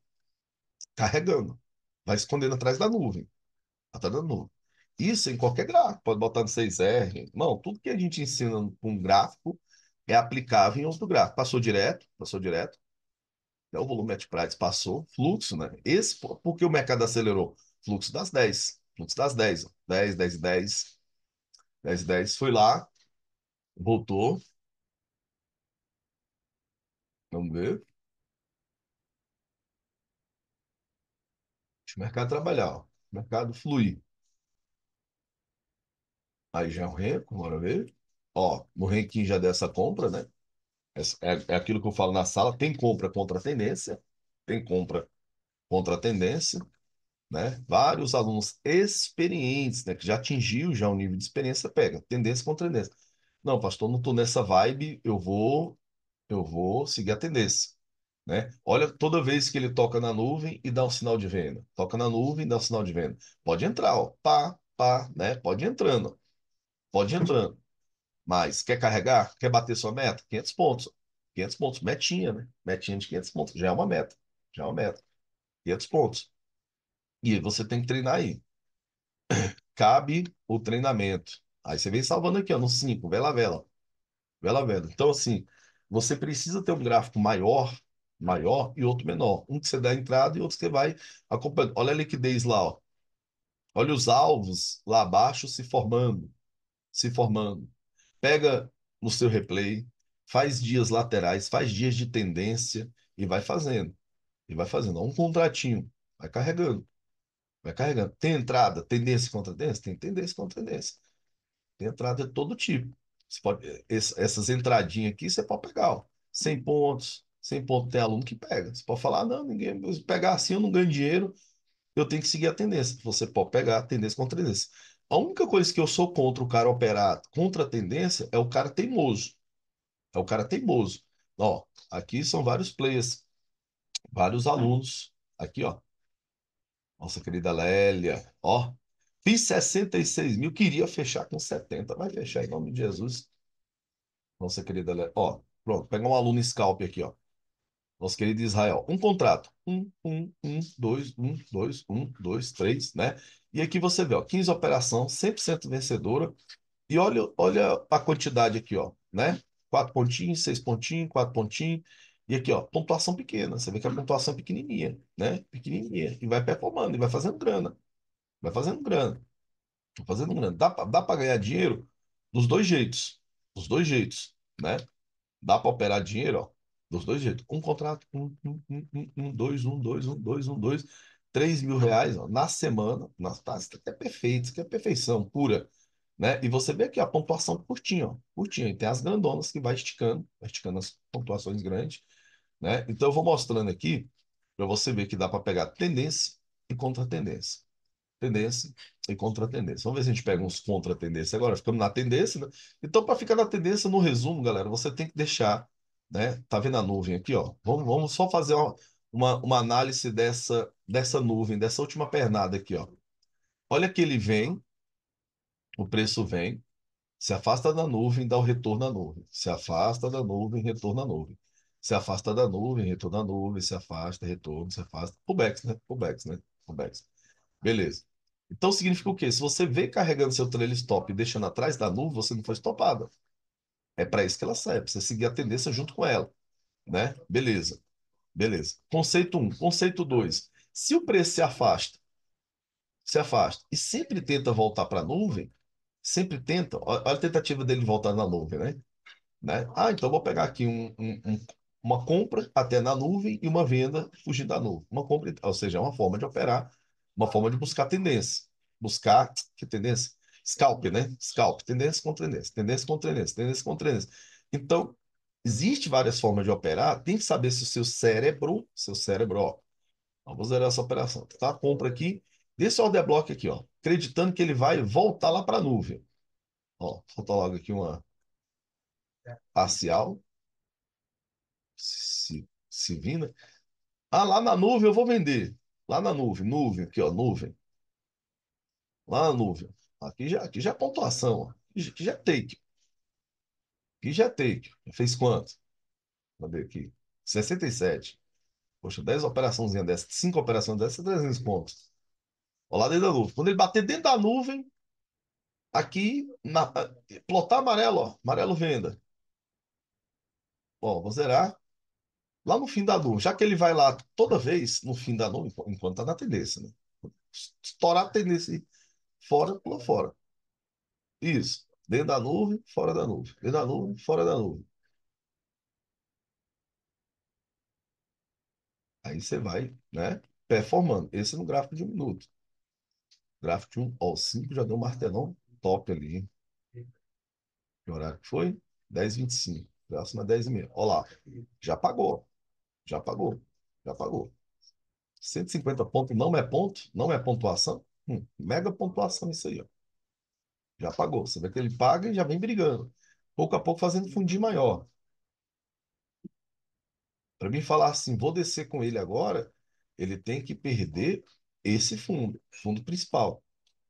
A: carregando, vai escondendo atrás da nuvem. Atrás da nuvem. Isso em qualquer gráfico, pode botar no 6R. Não, tudo que a gente ensina com um gráfico é aplicável em outro gráfico. Passou direto, passou direto. é o volume at price passou, fluxo, né? Esse, porque o mercado acelerou? Fluxo das 10, fluxo das 10, 10, 10, 10, 10, 10. Foi lá, voltou, Vamos ver. Deixa o mercado trabalhar, ó. O mercado fluir. Aí já é um renco, bora ver. Ó, no ranking já dessa compra, né? É, é aquilo que eu falo na sala, tem compra contra a tendência, tem compra contra a tendência, né? Vários alunos experientes, né, que já atingiu já o nível de experiência, pega tendência contra tendência. Não, pastor, não estou nessa vibe, eu vou eu vou seguir a tendência. Né? Olha, toda vez que ele toca na nuvem e dá um sinal de venda. Toca na nuvem e dá um sinal de venda. Pode entrar, ó. Pá, pá, né? Pode entrando. Pode entrando. Mas quer carregar? Quer bater sua meta? 500 pontos. 500 pontos. Metinha, né? Metinha de 500 pontos. Já é uma meta. Já é uma meta. 500 pontos. E você tem que treinar aí. (coughs) Cabe o treinamento. Aí você vem salvando aqui, ó, no 5, vela, vela. Vela, vela. Então, assim, você precisa ter um gráfico maior, maior e outro menor. Um que você dá entrada e outro que você vai acompanhando. Olha a liquidez lá, ó. Olha os alvos lá abaixo se formando, se formando. Pega no seu replay, faz dias laterais, faz dias de tendência e vai fazendo. E vai fazendo. Um contratinho, vai carregando. Vai carregando. Tem entrada, tendência contra tendência? Tem tendência contra tendência. Tem entrada de todo tipo. Pode, eh, essas entradinhas aqui você pode pegar, ó, 100 pontos, 100 pontos tem aluno que pega. Você pode falar, ah, não, ninguém, pegar assim eu não ganho dinheiro, eu tenho que seguir a tendência. Você pode pegar tendência contra tendência. A única coisa que eu sou contra o cara operar contra a tendência é o cara teimoso. É o cara teimoso. Ó, aqui são vários players, vários tá. alunos. Aqui, ó. Nossa querida Lélia, ó. Fiz 66 mil, queria fechar com 70. Vai fechar em nome de Jesus. Nossa querida. Ó, pronto, pega um aluno scalp aqui, ó. Nosso querido Israel. Um contrato. 1, 1, 1, 2, 1, 2, 1, 2, 3, né? E aqui você vê, ó, 15 operação, 100% vencedora. E olha, olha a quantidade aqui, ó, né? quatro pontinhos, seis pontinhos, quatro pontinhos. E aqui, ó, pontuação pequena. Você vê que a pontuação é pequenininha, né? Pequenininha. E vai performando, e vai fazendo grana. Vai fazendo grana. Vai fazendo grana. Dá, dá para ganhar dinheiro dos dois jeitos. Dos dois jeitos, né? Dá para operar dinheiro, ó. Dos dois jeitos. Um contrato, um, um, um, um, dois, um, dois, um, dois, um, dois. Três mil reais ó, na semana. Na, tá, isso aqui é perfeito, isso aqui é perfeição pura. Né? E você vê aqui a pontuação curtinha, ó, curtinha. E tem as grandonas que vai esticando, vai esticando as pontuações grandes. Né? Então eu vou mostrando aqui para você ver que dá para pegar tendência e contra tendência tendência e contra-tendência. Vamos ver se a gente pega uns contra-tendência agora. Ficamos na tendência, né? Então, para ficar na tendência, no resumo, galera, você tem que deixar, né? Tá vendo a nuvem aqui, ó? Vamos, vamos só fazer uma, uma, uma análise dessa, dessa nuvem, dessa última pernada aqui, ó. Olha que ele vem, o preço vem, se afasta da nuvem, dá o retorno à nuvem. Se afasta da nuvem, retorna à nuvem. Se afasta da nuvem, retorna à nuvem, se afasta, retorna se afasta. Pullbacks, né? Pullbacks, né? Pullbacks. Beleza. Então significa o quê? Se você vem carregando seu trailer stop e deixando atrás da nuvem, você não foi stopada. É para isso que ela serve, você seguir a tendência junto com ela. Né? Beleza. Beleza. Conceito 1. Um. Conceito 2. Se o preço se afasta, se afasta e sempre tenta voltar para a nuvem, sempre tenta, olha a tentativa dele voltar na nuvem, né? né? Ah, então vou pegar aqui um, um, uma compra até na nuvem e uma venda fugir da nuvem. Uma compra, ou seja, é uma forma de operar uma forma de buscar tendência. Buscar, que tendência? Scalp, né? Scalp, tendência com tendência, tendência com tendência, tendência com tendência. Então, existe várias formas de operar, tem que saber se o seu cérebro, seu cérebro, ó, vamos zerar essa operação, tá? Compra aqui, desse order block aqui, ó, acreditando que ele vai voltar lá para a nuvem. Ó, falta logo aqui uma é. parcial, se, se vinda. Né? Ah, lá na nuvem eu vou vender. Lá na nuvem, nuvem, aqui, ó, nuvem. Lá na nuvem. Aqui já, aqui já é pontuação, ó. Aqui já é take. Aqui já é take. Já fez quanto? Cadê aqui? 67. Poxa, 10 operaçãozinha dessa, 5 operações dessa, 300 pontos. Ó, lá dentro da nuvem. Quando ele bater dentro da nuvem, aqui, na, eh, plotar amarelo, ó, amarelo venda. Ó, vou zerar lá no fim da nuvem, já que ele vai lá toda vez no fim da nuvem enquanto está na tendência, né? Estourar a tendência fora, pula fora. Isso. Dentro da nuvem, fora da nuvem. Dentro da nuvem, fora da nuvem. Aí você vai, né? Performando. Esse é no gráfico de um minuto. Gráfico de 1 um, ao 5 já deu um martelão top ali. Que horário que foi? 10h25. Próxima 10h30. Olha lá. Já pagou. Já pagou. Já pagou. 150 pontos não é ponto, não é pontuação. Hum, mega pontuação isso aí, ó. Já pagou. Você vê que ele paga e já vem brigando. Pouco a pouco fazendo fundir maior. Para mim falar assim, vou descer com ele agora, ele tem que perder esse fundo, fundo principal.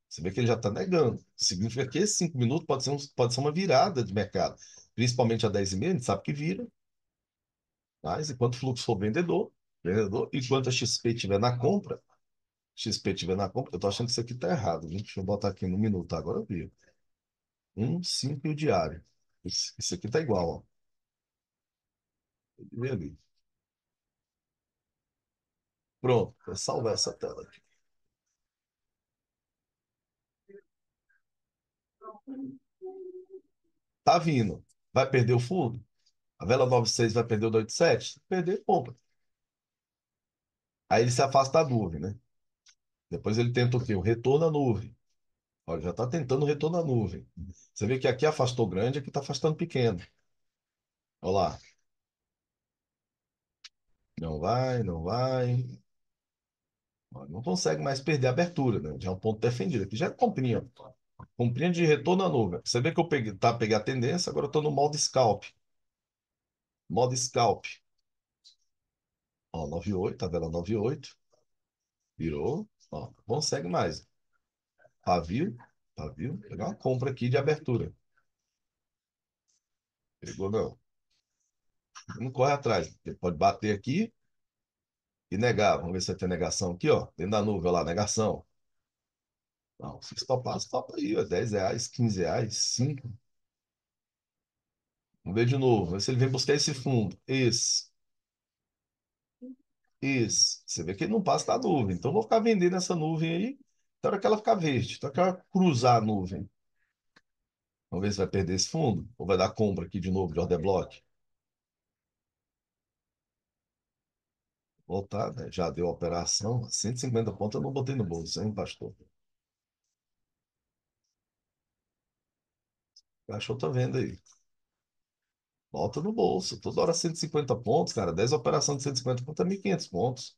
A: Você vê que ele já está negando. Significa que esses cinco minutos pode ser, um, pode ser uma virada de mercado. Principalmente a 10 e meia, a gente sabe que vira. Mas enquanto o fluxo for vendedor, vendedor, enquanto a XP estiver na compra, XP estiver na compra, eu tô achando que isso aqui tá errado. Viu? Deixa eu botar aqui no minuto, agora eu vi. 1, 5 e o diário. Isso aqui tá igual, ó. Vê ali. Pronto, vou salvar essa tela aqui. Tá vindo. Vai perder o fundo? A vela 96 vai perder o da 87? Perder, compra. Aí ele se afasta da nuvem, né? Depois ele tenta o quê? O retorno à nuvem. Olha, já está tentando o retorno à nuvem. Você vê que aqui afastou grande, aqui está afastando pequeno. Olha lá. Não vai, não vai. Olha, não consegue mais perder a abertura, né? Já é um ponto defendido. Aqui já é comprinha. Comprinha de retorno à nuvem. Você vê que eu peguei, tá, peguei a tendência, agora eu estou no modo scalp. Modo scalp. Ó, 98, tabela 98. Virou. Ó, bom, segue mais. Pavio. Pavio. Pegar uma compra aqui de abertura. Pegou, não. Não corre atrás. Ele pode bater aqui e negar. Vamos ver se vai ter negação aqui, ó. Dentro da nuvem, ó lá, negação. Não, se estopar, estopa aí, ó. 10 reais, 15 reais, 5. Vamos ver de novo. Ver se ele vem buscar esse fundo. Isso. Isso. Você vê que ele não passa da nuvem. Então, eu vou ficar vendendo essa nuvem aí para hora que ela ficar verde, Então, que ela cruzar a nuvem. Vamos ver se vai perder esse fundo ou vai dar compra aqui de novo de order block. Voltar, né? já deu a operação. 150 pontos eu não botei no bolso, hein, pastor? Achou, tô tá vendo aí. Bota no bolso. Toda hora 150 pontos, cara. 10 operações de 150 pontos é 1.500 pontos.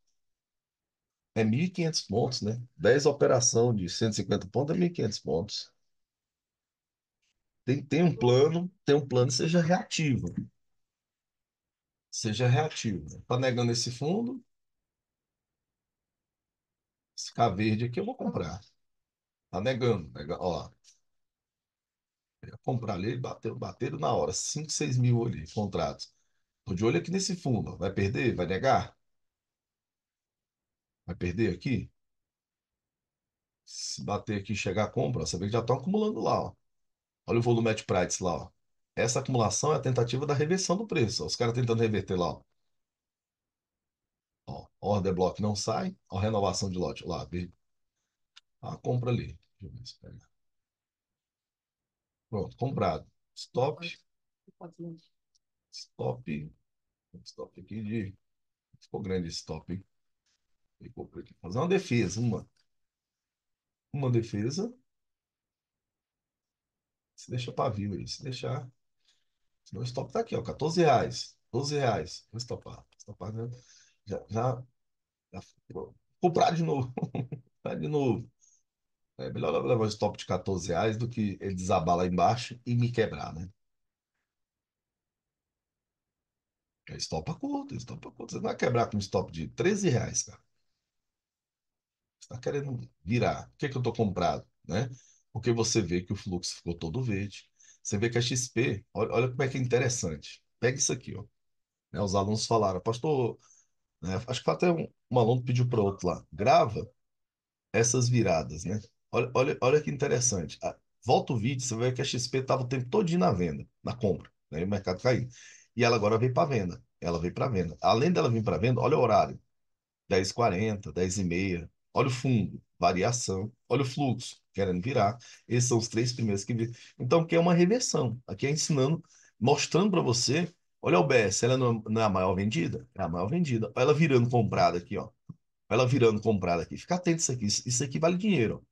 A: É 1.500 pontos, né? 10 operação de 150 pontos é 1.500 pontos. Tem, tem um plano, tem um plano, seja reativo. Seja reativo. Tá negando esse fundo. Se ficar verde aqui, eu vou comprar. Tá negando. Nega, ó, comprar ali, bateu, bateram na hora, 5, 6 mil ali, contratos. Tô de olho aqui nesse fundo, vai perder? Vai negar? Vai perder aqui? Se bater aqui e chegar a compra, você vê que já estão acumulando lá, ó. Olha o volume de price lá, ó. Essa acumulação é a tentativa da reversão do preço. Ó. Os caras tentando reverter lá, ó. ó. Order block não sai, ó, renovação de lote lá, verde. A tá, compra ali. Deixa eu ver se pega. Pronto, comprado. Stop. Stop. Stop aqui de. Ficou grande esse stop, Ficou por aqui. Fazer uma defesa, uma. Uma defesa. Se deixa pavio aí. Se deixar. Senão o stop tá aqui, ó. 14 reais. 12 reais. Vou estopar. Estopar, né? Já. já, já... Comprar de novo. (laughs) Comprar de novo. É melhor levar o stop de 14 reais do que ele desabar lá embaixo e me quebrar, né? É stop a curto, é stop a curto. Você não vai quebrar com um stop de 13 reais, cara. Você está querendo virar. Por que, é que eu estou comprado? Né? Porque você vê que o fluxo ficou todo verde. Você vê que a XP, olha, olha como é que é interessante. Pega isso aqui, ó. Né, os alunos falaram, pastor, né, acho que até um, um aluno pediu para outro lá, grava essas viradas, né? Olha, olha, olha que interessante. Ah, volta o vídeo, você vê que a XP estava o tempo todo na venda, na compra, né? o mercado caiu. E ela agora veio para venda. Ela veio para venda. Além dela vir para venda, olha o horário: 10h40, 10h30. Olha o fundo, variação. Olha o fluxo, querendo virar. Esses são os três primeiros que viram. Então, aqui é uma reversão. Aqui é ensinando, mostrando para você. Olha o BS, ela é, não é a maior vendida? É a maior vendida. Olha ela virando comprada aqui, ó. Olha ela virando comprada aqui. Fica atento isso aqui. Isso aqui vale dinheiro. Ó.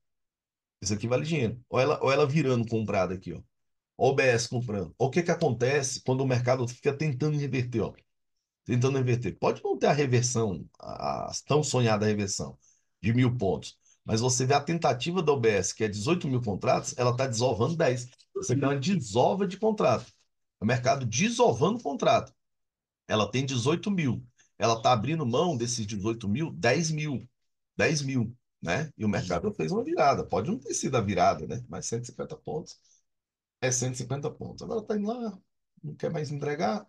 A: Isso aqui vale dinheiro. Olha ela, olha ela virando comprada aqui, ó. OBS o comprando. o que, que acontece quando o mercado fica tentando reverter, ó. Tentando reverter. Pode não ter a reversão, a, a tão sonhada reversão de mil pontos. Mas você vê a tentativa da OBS, que é 18 mil contratos, ela está desovando 10. Você tem uma desova de contrato. O mercado desovando contrato. Ela tem 18 mil. Ela está abrindo mão desses 18 mil, 10 mil. 10 mil né? E o mercado fez uma virada. Pode não ter sido a virada, né? Mas 150 pontos é 150 pontos. Agora está indo lá, não quer mais entregar.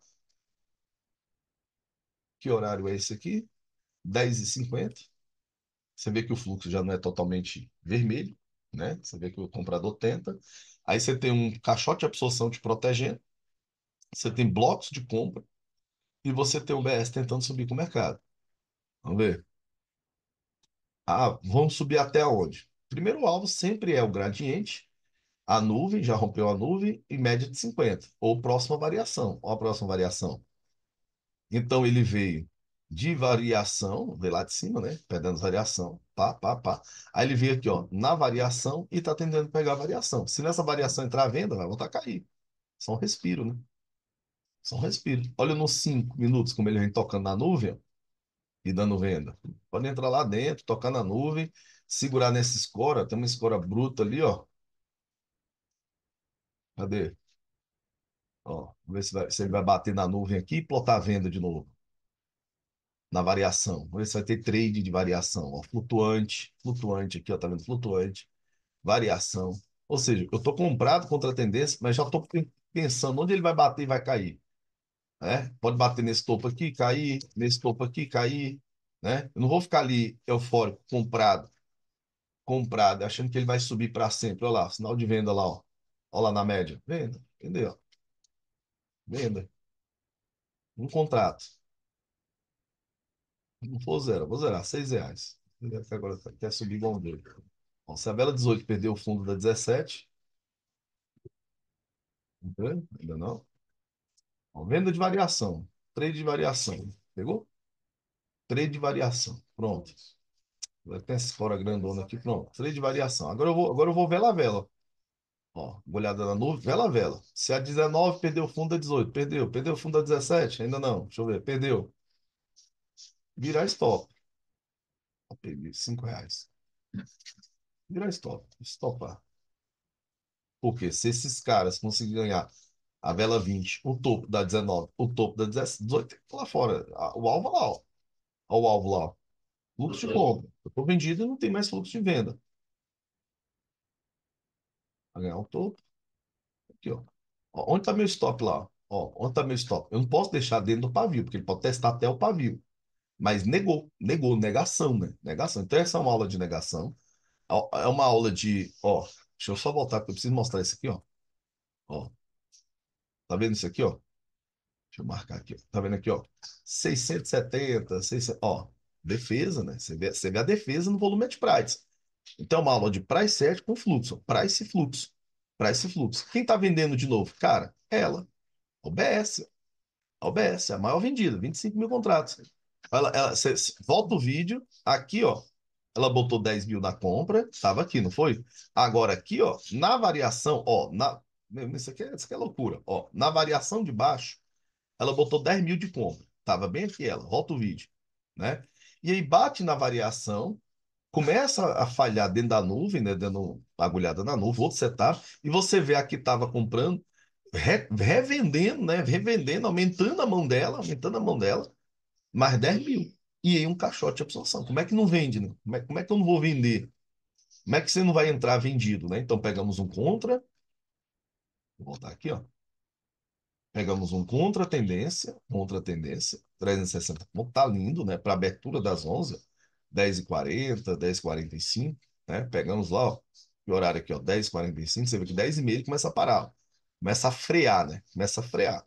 A: Que horário é esse aqui? 10h50. Você vê que o fluxo já não é totalmente vermelho, né? Você vê que o comprador tenta. Aí você tem um caixote de absorção te protegendo. Você tem blocos de compra. E você tem o BS tentando subir com o mercado. Vamos ver. Ah, vamos subir até onde? Primeiro alvo sempre é o gradiente, a nuvem, já rompeu a nuvem, em média de 50, ou próxima variação, ou a próxima variação. Então ele veio de variação, veio lá de cima, né? perdendo variação, pá, pá, pá. Aí ele veio aqui, ó, na variação e tá tentando pegar a variação. Se nessa variação entrar a venda, vai voltar a cair. Só um respiro, né? Só um respiro. Olha nos 5 minutos como ele vem tocando na nuvem, ó e dando renda. Pode entrar lá dentro, tocar na nuvem, segurar nessa escora, tem uma escora bruta ali, ó. Cadê? Ó, vamos ver se, vai, se ele vai bater na nuvem aqui e plotar a venda de novo. Na variação. Vamos ver se vai ter trade de variação. Ó, flutuante, flutuante aqui, ó, tá vendo? Flutuante, variação. Ou seja, eu tô comprado contra a tendência, mas já tô pensando onde ele vai bater e vai cair né? Pode bater nesse topo aqui, cair, nesse topo aqui, cair, né? Eu não vou ficar ali eufórico, comprado, comprado, achando que ele vai subir para sempre. Olha lá, sinal de venda lá, ó. Olha lá na média. Venda, entendeu? Venda. Um contrato. Não vou zero, vou zerar, seis reais. Agora tá, quer subir igual um doido. se a vela 18 perdeu o fundo da 17, Ainda não? Ó, venda de variação. Trade de variação. Pegou? Trade de variação. Pronto. Vai ter essa fora grandona aqui. Pronto. Trade de variação. Agora eu vou, agora eu vou vela a vela. Ó, olhada na nuvem, vela a vela. Se a 19 perdeu o fundo é da 18, perdeu. Perdeu o fundo é da 17? Ainda não. Deixa eu ver. Perdeu. Virar stop. Ó, peguei 5 reais. Virar stop. Stopar. Porque se esses caras conseguirem ganhar a vela 20, o topo da 19, o topo da 18, tá lá fora. O alvo lá, ó. o alvo lá. Ó. Fluxo de compra. Eu estou vendido e não tem mais fluxo de venda. Vai ganhar o topo. Aqui, ó. ó onde está meu stop lá? Ó, onde está meu stop? Eu não posso deixar dentro do pavio, porque ele pode testar até o pavio. Mas negou, negou, negação, né? Negação. Então, essa é uma aula de negação. É uma aula de. Ó, deixa eu só voltar, porque eu preciso mostrar isso aqui, ó. Ó, Tá vendo isso aqui, ó? Deixa eu marcar aqui, ó. Tá vendo aqui, ó? 670, 600, ó. Defesa, né? Você vê, você vê a defesa no volume de price. Então, é uma aula de price certo com fluxo. Price e fluxo. Price e fluxo. Quem tá vendendo de novo? Cara, ela. OBS. OBS, é a maior vendida, 25 mil contratos. Ela, ela, cê, volta o vídeo, aqui, ó. Ela botou 10 mil na compra, estava aqui, não foi? Agora aqui, ó, na variação, ó, na, isso aqui, é, isso aqui é loucura. Ó, na variação de baixo, ela botou 10 mil de compra. Estava bem aqui ela, rota o vídeo. Né? E aí bate na variação, começa a falhar dentro da nuvem, né? dando agulhada na nuvem, outro setup, e você vê aqui que estava comprando, re, revendendo, né? revendendo, aumentando a mão dela, aumentando a mão dela, mais 10 mil. E aí um caixote de absorção. Como é que não vende? Né? Como, é, como é que eu não vou vender? Como é que você não vai entrar vendido? Né? Então pegamos um contra, Vou voltar aqui, ó. Pegamos um contra tendência, contra tendência, 360 pontos, tá lindo, né? Para abertura das 11, 10h40, 10h45, né? Pegamos lá, ó, que horário aqui, ó, 10h45, você vê que 10h30 começa a parar, ó. começa a frear, né? Começa a frear,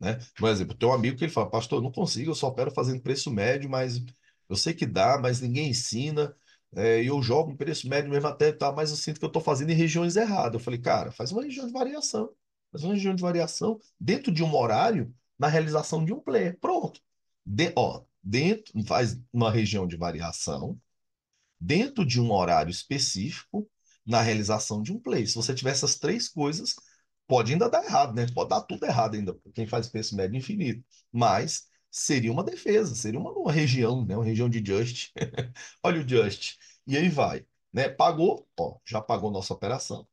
A: né? Por exemplo, tem um amigo que ele fala, pastor, eu não consigo, eu só opero fazendo preço médio, mas eu sei que dá, mas ninguém ensina, é, eu jogo um preço médio mesmo até tá, mas eu sinto que eu estou fazendo em regiões erradas. Eu falei, cara, faz uma região de variação. Faz uma região de variação dentro de um horário na realização de um player. Pronto. De, ó, dentro, faz uma região de variação dentro de um horário específico na realização de um play. Se você tiver essas três coisas, pode ainda dar errado, né? Pode dar tudo errado ainda, quem faz preço médio infinito. Mas seria uma defesa, seria uma, uma região, né? Uma região de Just. (laughs) Olha o Just. E aí vai. Né? Pagou, ó, já pagou nossa operação.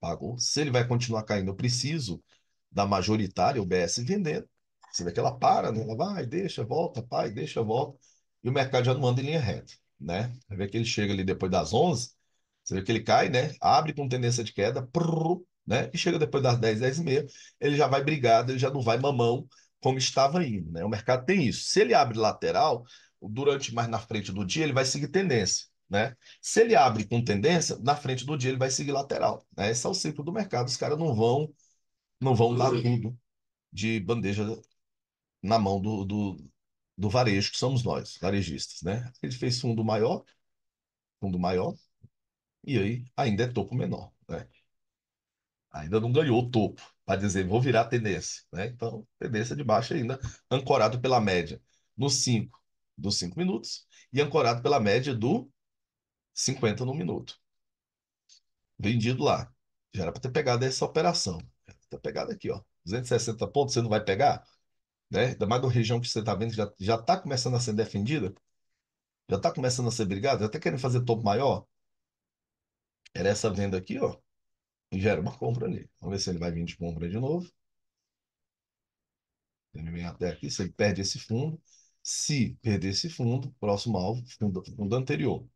A: Pagou. Se ele vai continuar caindo, eu preciso da majoritária, o BS vendendo. Você vê que ela para, né? Ela vai, deixa, volta, pai, deixa, volta. E o mercado já não anda em linha reta, né? Você vê que ele chega ali depois das 11, você vê que ele cai, né? Abre com tendência de queda, prrr, né? E chega depois das 10, 10 e meia, ele já vai brigado, ele já não vai mamão, como estava indo. Né? O mercado tem isso. Se ele abre lateral, durante mais na frente do dia, ele vai seguir tendência. Né? Se ele abre com tendência, na frente do dia ele vai seguir lateral. Né? Esse é o ciclo do mercado. Os caras não vão não vão dar uhum. tudo de bandeja na mão do, do, do varejo, que somos nós, varejistas. Né? Ele fez fundo maior, fundo maior, e aí ainda é topo menor. Né? Ainda não ganhou topo para dizer, vou virar tendência. Né? Então, tendência de baixa ainda, ancorado pela média no 5 dos 5 minutos e ancorado pela média do 50 no minuto. Vendido lá. Já era para ter pegado essa operação. Está pegado aqui, ó. 260 pontos, você não vai pegar? Né? Ainda mais na região que você está vendo, já já está começando a ser defendida, já está começando a ser brigada, já está querendo fazer topo maior. Era essa venda aqui, ó gera uma compra ali. Vamos ver se ele vai vir de compra de novo. Ele vem até aqui, se ele perde esse fundo. Se perder esse fundo, próximo alvo, fundo, fundo anterior.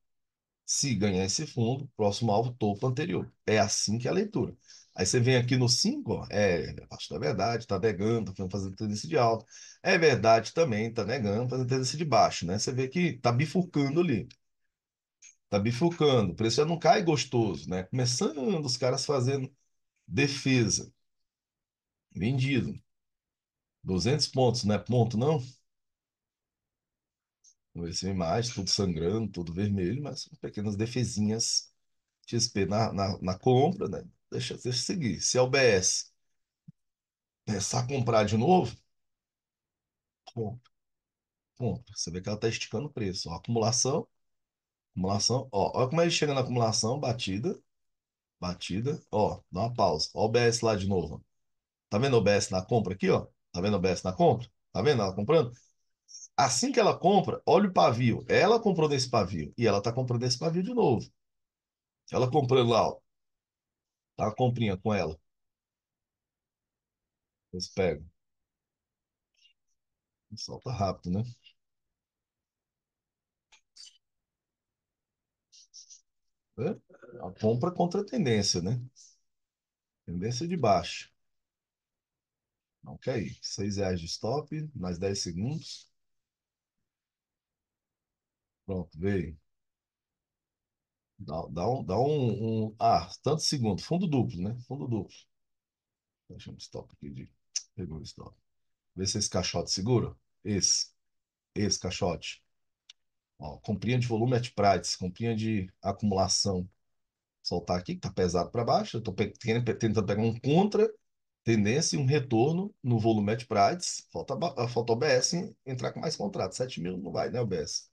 A: Se ganhar esse fundo, próximo alvo, topo anterior. É assim que é a leitura. Aí você vem aqui no 5, é, acho que é verdade, está negando, está fazendo tendência de alta. É verdade também, está negando, fazendo tendência de baixo, né? Você vê que está bifurcando ali. Tá bifurcando. O preço já não cai gostoso, né? Começando os caras fazendo defesa. Vendido. 200 pontos, não é ponto, não? Vamos ver se imagem, tudo sangrando, tudo vermelho, mas pequenas defesinhas XP na, na, na compra, né? Deixa, deixa eu seguir. Se é o BS começar a comprar de novo, compra. Compra. Você vê que ela está esticando o preço. a acumulação, Acumulação, ó. Olha como ele é chega na acumulação, batida. Batida. Ó, dá uma pausa. Ó o OBS lá de novo. Tá vendo o OBS na compra aqui, ó? Tá vendo o OBS na compra? Tá vendo ela comprando? Assim que ela compra, olha o pavio. Ela comprou desse pavio e ela tá comprando desse pavio de novo. Ela comprou lá, ó. Tá a comprinha com ela. Eles pegam. Solta rápido, né? Né? A compra contra a tendência, né? Tendência de baixo. Ok, R$6,00 reais de stop, mais 10 segundos. Pronto, veio. Dá, dá, um, dá um, um, Ah, tanto segundo. Fundo duplo, né? Fundo duplo. Deixa um stop aqui de. Pegou o stop. Vê se esse caixote segura. Esse. Esse caixote comprinha de volume at price, comprinha de acumulação. Soltar aqui, que está pesado para baixo. estou tentando pegar um contra, tendência e um retorno no volume at price. Falta, ah, falta o BS entrar com mais contrato. 7 mil não vai, né, o BS?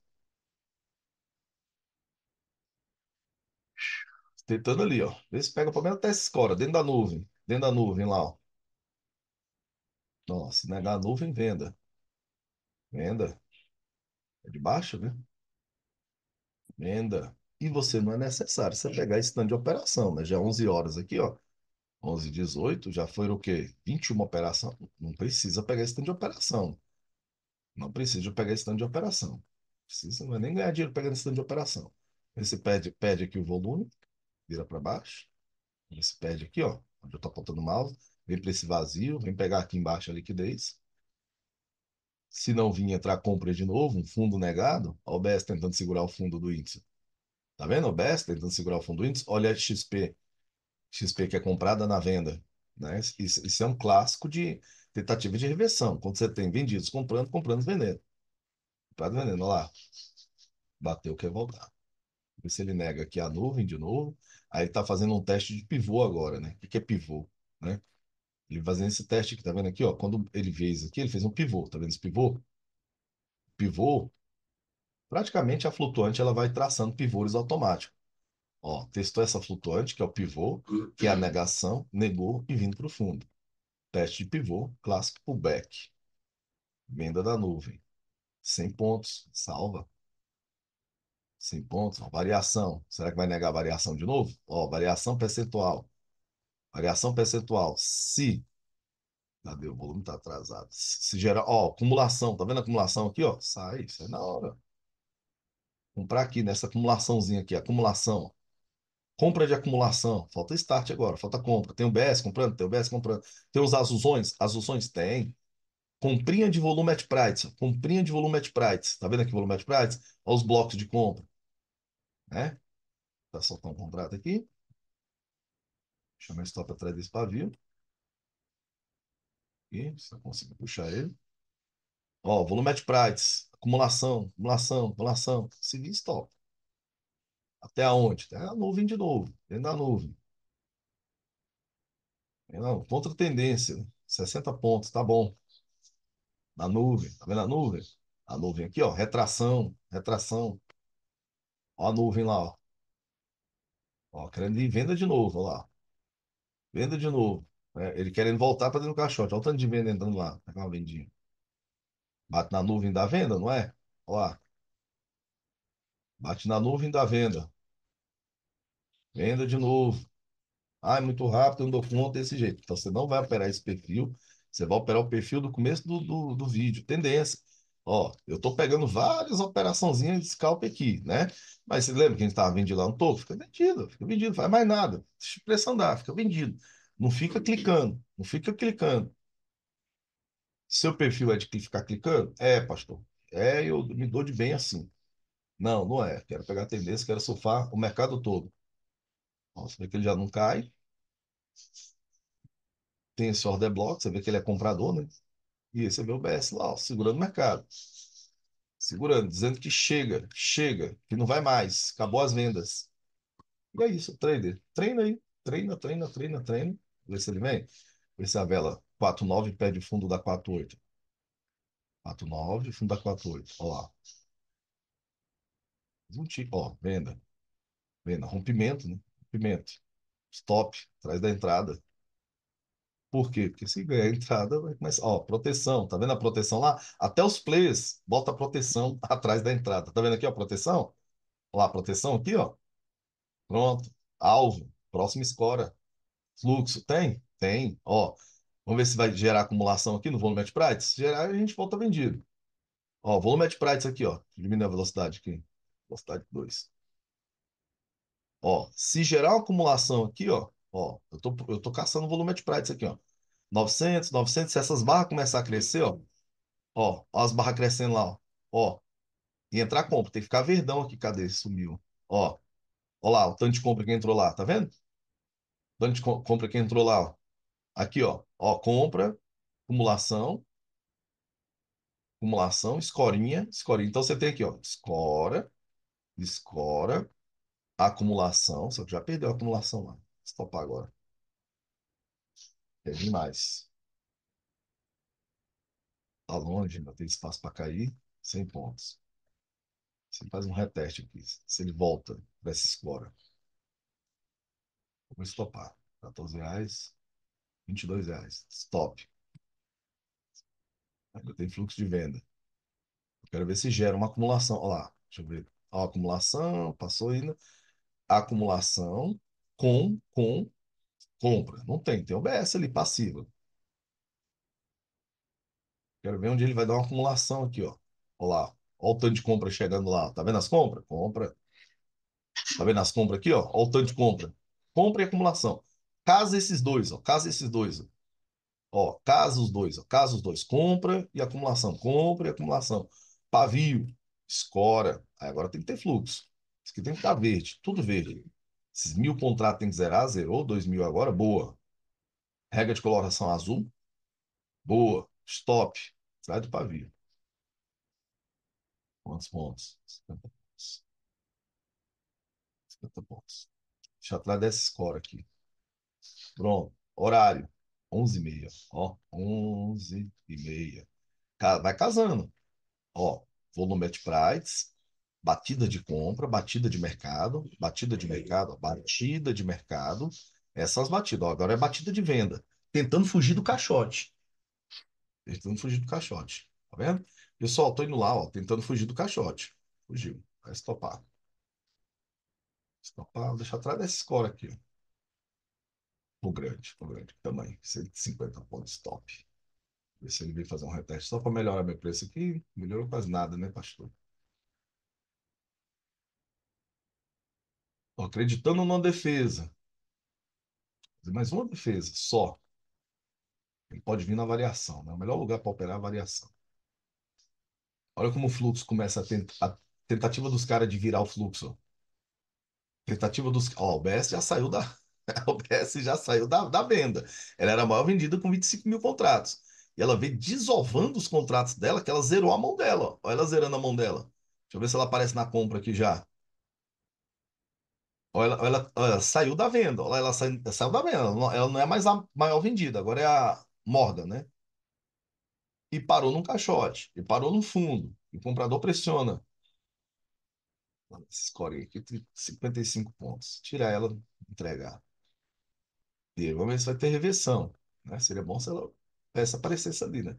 A: Tentando ali, ó. Vê se pega pelo menos até esse score, dentro da nuvem. Dentro da nuvem lá, ó. Nossa, negar a nuvem, venda. Venda. É de baixo, né? Venda. E você não é necessário você pegar esse tanto de operação, né? Já 11 é horas aqui, ó. 11, 18, já foram o quê? 21 operação. Não precisa pegar esse tanto de operação. Não precisa pegar esse tanto de operação. Precisa, não é nem ganhar dinheiro pegando esse tanto de operação. Esse pede, pede aqui o volume, vira para baixo. Esse pede aqui, ó, onde eu estou apontando o mouse. Vem para esse vazio, vem pegar aqui embaixo a liquidez se não vir entrar compra de novo, um fundo negado, a OBS tentando segurar o fundo do índice. Tá vendo? A OBS tentando segurar o fundo do índice. Olha a XP. XP que é comprada na venda. Né? Isso, isso é um clássico de tentativa de reversão. Quando você tem vendidos comprando, comprando vendendo. Comprado vendendo. Olha lá. Bateu, quer é voltar. Ver se ele nega aqui a nuvem de novo. Aí está fazendo um teste de pivô agora, né? O que é pivô? Né? Ele fazendo esse teste que tá vendo aqui, ó. Quando ele fez aqui, ele fez um pivô. Tá vendo esse pivô? Pivô. Praticamente a flutuante ela vai traçando pivôs automáticos. Ó, testou essa flutuante, que é o pivô, que é a negação, negou e vindo para o fundo. Teste de pivô, clássico pullback. Venda da nuvem. 100 pontos, salva. 100 pontos, ó, variação. Será que vai negar a variação de novo? Ó, variação percentual. Variação percentual, se. Cadê? O volume está atrasado. Se gerar. Ó, acumulação, tá vendo a acumulação aqui? Ó, sai, sai na hora. Comprar aqui, nessa né, acumulaçãozinha aqui, acumulação. Compra de acumulação. Falta start agora, falta compra. Tem o BS comprando, tem o BS comprando. Tem os azulzões, azulzões tem. Comprinha de volume at price. Comprinha de volume at price. Tá vendo aqui o volume at price? Olha os blocos de compra. Né? Tá soltando um contrato aqui. Chama esse stop atrás desse pavio. e se eu consigo puxar ele. Ó, at price, acumulação, acumulação, acumulação. Seguir stop. Até aonde? Até a nuvem de novo, dentro da nuvem. Não, contra tendência, 60 pontos, tá bom. Na nuvem, tá vendo a nuvem? A nuvem aqui, ó, retração, retração. Ó a nuvem lá, ó. Ó, querendo ir venda de novo, ó lá. Venda de novo. É, ele querendo voltar para dentro do caixote. Olha o tanto de venda entrando lá. Aquela tá vendinha. Bate na nuvem da venda, não é? Olha lá. Bate na nuvem da venda. Venda de novo. Ah, é muito rápido, eu não dou conta desse jeito. Então, você não vai operar esse perfil. Você vai operar o perfil do começo do, do, do vídeo. Tendência. Ó, eu tô pegando várias operaçãozinhas de scalp aqui, né? Mas você lembra que a gente estava vendido lá no topo? Fica vendido, fica vendido, faz mais nada. Deixa dá, fica vendido. Não fica clicando, não fica clicando. Seu perfil é de ficar clicando? É, pastor. É, eu me dou de bem assim. Não, não é. Quero pegar a tendência, quero surfar o mercado todo. você vê que ele já não cai. Tem esse order block, você vê que ele é comprador, né? E esse é meu BS lá, ó, segurando o mercado. Segurando, dizendo que chega, chega, que não vai mais, acabou as vendas. E é isso, trader. Treina aí, treina, treina, treina, treina. Vê se ele vem. Vê se a vela 4,9 perde o fundo da 4,8. 4,9, fundo da 4,8. Olha lá. Um tipo, ó, venda. Venda, rompimento, né? Rompimento. Stop, atrás da entrada. Por quê? Porque se ganhar entrada, vai começar. Ó, proteção, tá vendo a proteção lá? Até os players bota a proteção (laughs) atrás da entrada. Tá vendo aqui, ó, proteção? lá, proteção aqui, ó. Pronto. Alvo, próximo escora. Fluxo, tem? Tem. Ó, vamos ver se vai gerar acumulação aqui no volume at price. Se gerar, a gente volta vendido. Ó, volume at price aqui, ó. Diminui a velocidade aqui. Velocidade 2. Ó, se gerar uma acumulação aqui, ó, Ó, eu tô, eu tô caçando volume de isso aqui, ó. 900, 900. Se essas barras começar a crescer, ó. Ó, ó as barras crescendo lá, ó. Ó. E entrar compra. Tem que ficar verdão aqui. Cadê? Sumiu. Ó. Ó lá, o tanto de compra que entrou lá. Tá vendo? O tanto de compra que entrou lá, ó. Aqui, ó. Ó, compra, acumulação, acumulação, escorinha, escorinha. Então você tem aqui, ó, escora, escora, acumulação, só que já perdeu a acumulação lá. Stopar agora. Quer mais. Tá longe, ainda tem espaço para cair. 100 pontos. Você faz um reteste aqui. Se ele volta, se explora. Vou estopar. 14 reais, 22 reais. Stop. Ainda tem fluxo de venda. Eu quero ver se gera uma acumulação. Olha lá, deixa eu ver. Ó, acumulação, passou ainda. acumulação com, com, compra. Não tem, tem o BS ali, passiva. Quero ver onde ele vai dar uma acumulação aqui, ó. Olha lá, olha o tanto de compra chegando lá. Tá vendo as compras? Compra. Tá vendo as compras aqui, ó? Olha o tanto de compra. Compra e acumulação. Casa esses dois, ó. Casa esses dois, ó. Ó, casa os dois, ó. Casa os dois. Compra e acumulação. Compra e acumulação. Pavio, escora. Aí agora tem que ter fluxo. Isso aqui tem que estar verde. Tudo verde. Esses mil contratos tem que zerar, zerou, dois mil agora, boa. Regra de coloração azul, boa. Stop, sai do pavio. Quantos pontos? 50 pontos. 50 pontos. Deixa eu atrás dessa score aqui. Pronto. Horário. 11 e meia. Ó, 11 e meia. Vai casando. Ó, volumétrico prides, batida de compra, batida de mercado, batida de mercado, batida de mercado, essas batidas. agora é batida de venda, tentando fugir do caixote. Tentando fugir do caixote, tá vendo? Pessoal, tô indo lá, ó, tentando fugir do caixote. Fugiu, vai estopar. Estopar, vou deixar atrás dessa score aqui, O grande, o grande tamanho, 150 pontos, top. Ver se ele vem fazer um reteste só para melhorar meu preço aqui. Melhorou quase nada, né, pastor? Estou acreditando numa defesa. Mas uma defesa só. Ele pode vir na variação, né? O melhor lugar para operar é a variação. Olha como o fluxo começa a, tent... a tentativa dos caras de virar o fluxo. Tentativa dos. Ó, o BS já saiu da. (laughs) o BS já saiu da, da venda. Ela era a maior vendida com 25 mil contratos. E ela veio desovando os contratos dela, que ela zerou a mão dela. Ó. Olha ela zerando a mão dela. Deixa eu ver se ela aparece na compra aqui já. Ela, ela, ela saiu da venda, ela, ela saiu, saiu da venda, ela não, é mais a maior vendida, agora é a Morgan, né? E parou num caixote, e parou no fundo, e o comprador pressiona. Esse score aqui, 55 pontos. Tirar ela, entregar. E se vai ter reversão. Né? Seria bom se ela peça aparecesse ali, né?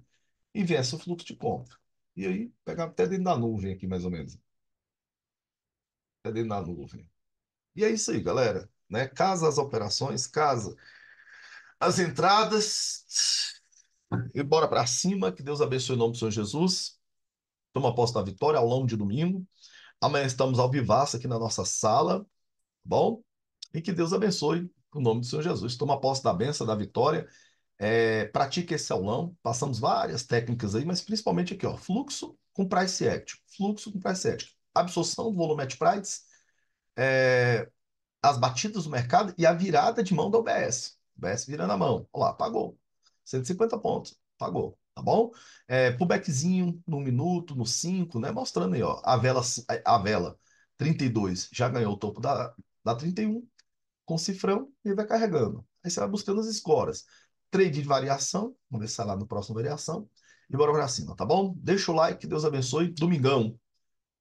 A: E viesse o fluxo de compra. E aí, pegar até dentro da nuvem aqui, mais ou menos. Até dentro da nuvem. E é isso aí, galera. Né? Casa as operações, casa as entradas. E bora para cima. Que Deus abençoe o nome do Senhor Jesus. Toma posse da vitória ao longo de domingo. Amanhã estamos ao vivaço aqui na nossa sala. Tá bom? E que Deus abençoe o nome do Senhor Jesus. Toma posse da benção, da vitória. É, pratique esse aulão. Passamos várias técnicas aí, mas principalmente aqui, ó. Fluxo com price action. Fluxo com price action. Absorção do volume at price é, as batidas do mercado e a virada de mão da OBS, OBS virando a mão. Olha lá, pagou. 150 pontos. Pagou. Tá bom? É, pullbackzinho no minuto, no 5, né? Mostrando aí, ó. A vela, a vela 32 já ganhou o topo da, da 31 com cifrão e vai carregando. Aí você vai buscando as escoras. Trade de variação. Vamos ver se sai lá no próximo variação. E bora pra cima, tá bom? Deixa o like, Deus abençoe. Domingão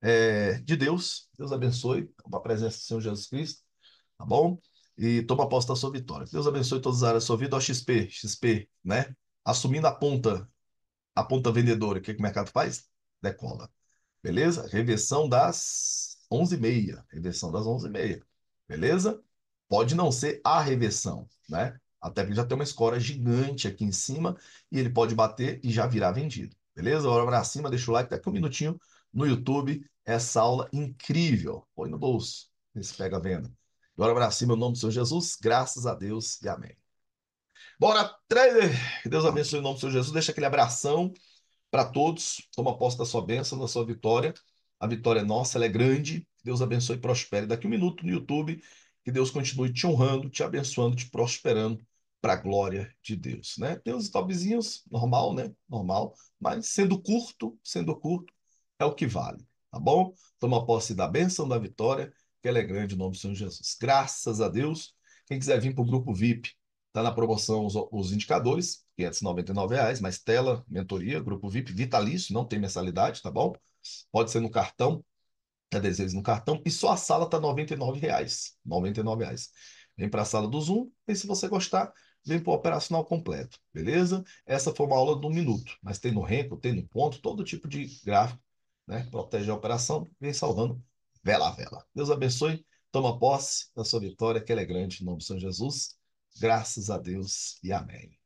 A: é, de Deus. Deus abençoe com a presença do Senhor Jesus Cristo, tá bom? E toma posse da sua vitória. Deus abençoe todas as áreas da sua vida. Ó, XP, XP, né? Assumindo a ponta, a ponta vendedora, é o que, que o mercado faz? Decola. Beleza? Reversão das 11h30. Reversão das 11h30. Beleza? Pode não ser a reversão, né? Até porque já tem uma escora gigante aqui em cima e ele pode bater e já virar vendido. Beleza? Hora para cima, deixa o like, tá aqui um minutinho no YouTube essa aula incrível. Põe no bolso, vê se pega a venda. Glória para cima, em nome do Senhor Jesus, graças a Deus e amém. Bora, trader! Que Deus abençoe em nome do Senhor Jesus. Deixa aquele abração para todos. Toma posse da sua bênção, da sua vitória. A vitória é nossa, ela é grande. Que Deus abençoe e prospere. Daqui um minuto no YouTube, que Deus continue te honrando, te abençoando, te prosperando para a glória de Deus, né? Tem uns topzinhos, normal, né? Normal, mas sendo curto, sendo curto, é o que vale. Tá bom? Toma posse da bênção, da vitória, que ela é grande em nome do Senhor Jesus. Graças a Deus. Quem quiser vir para o grupo VIP, tá na promoção os, os indicadores, R$ 599, reais, mais tela, mentoria, grupo VIP, vitalício, não tem mensalidade, tá bom? Pode ser no cartão, vezes é no cartão, e só a sala tá R$ 99,00. Reais, 99 reais. Vem para a sala do Zoom, e se você gostar, vem para o operacional completo, beleza? Essa foi uma aula de um minuto, mas tem no renco, tem no ponto, todo tipo de gráfico né? Protege a operação, vem salvando vela a vela. Deus abençoe, toma posse da sua vitória, que ela é grande, em nome de São Jesus. Graças a Deus e amém.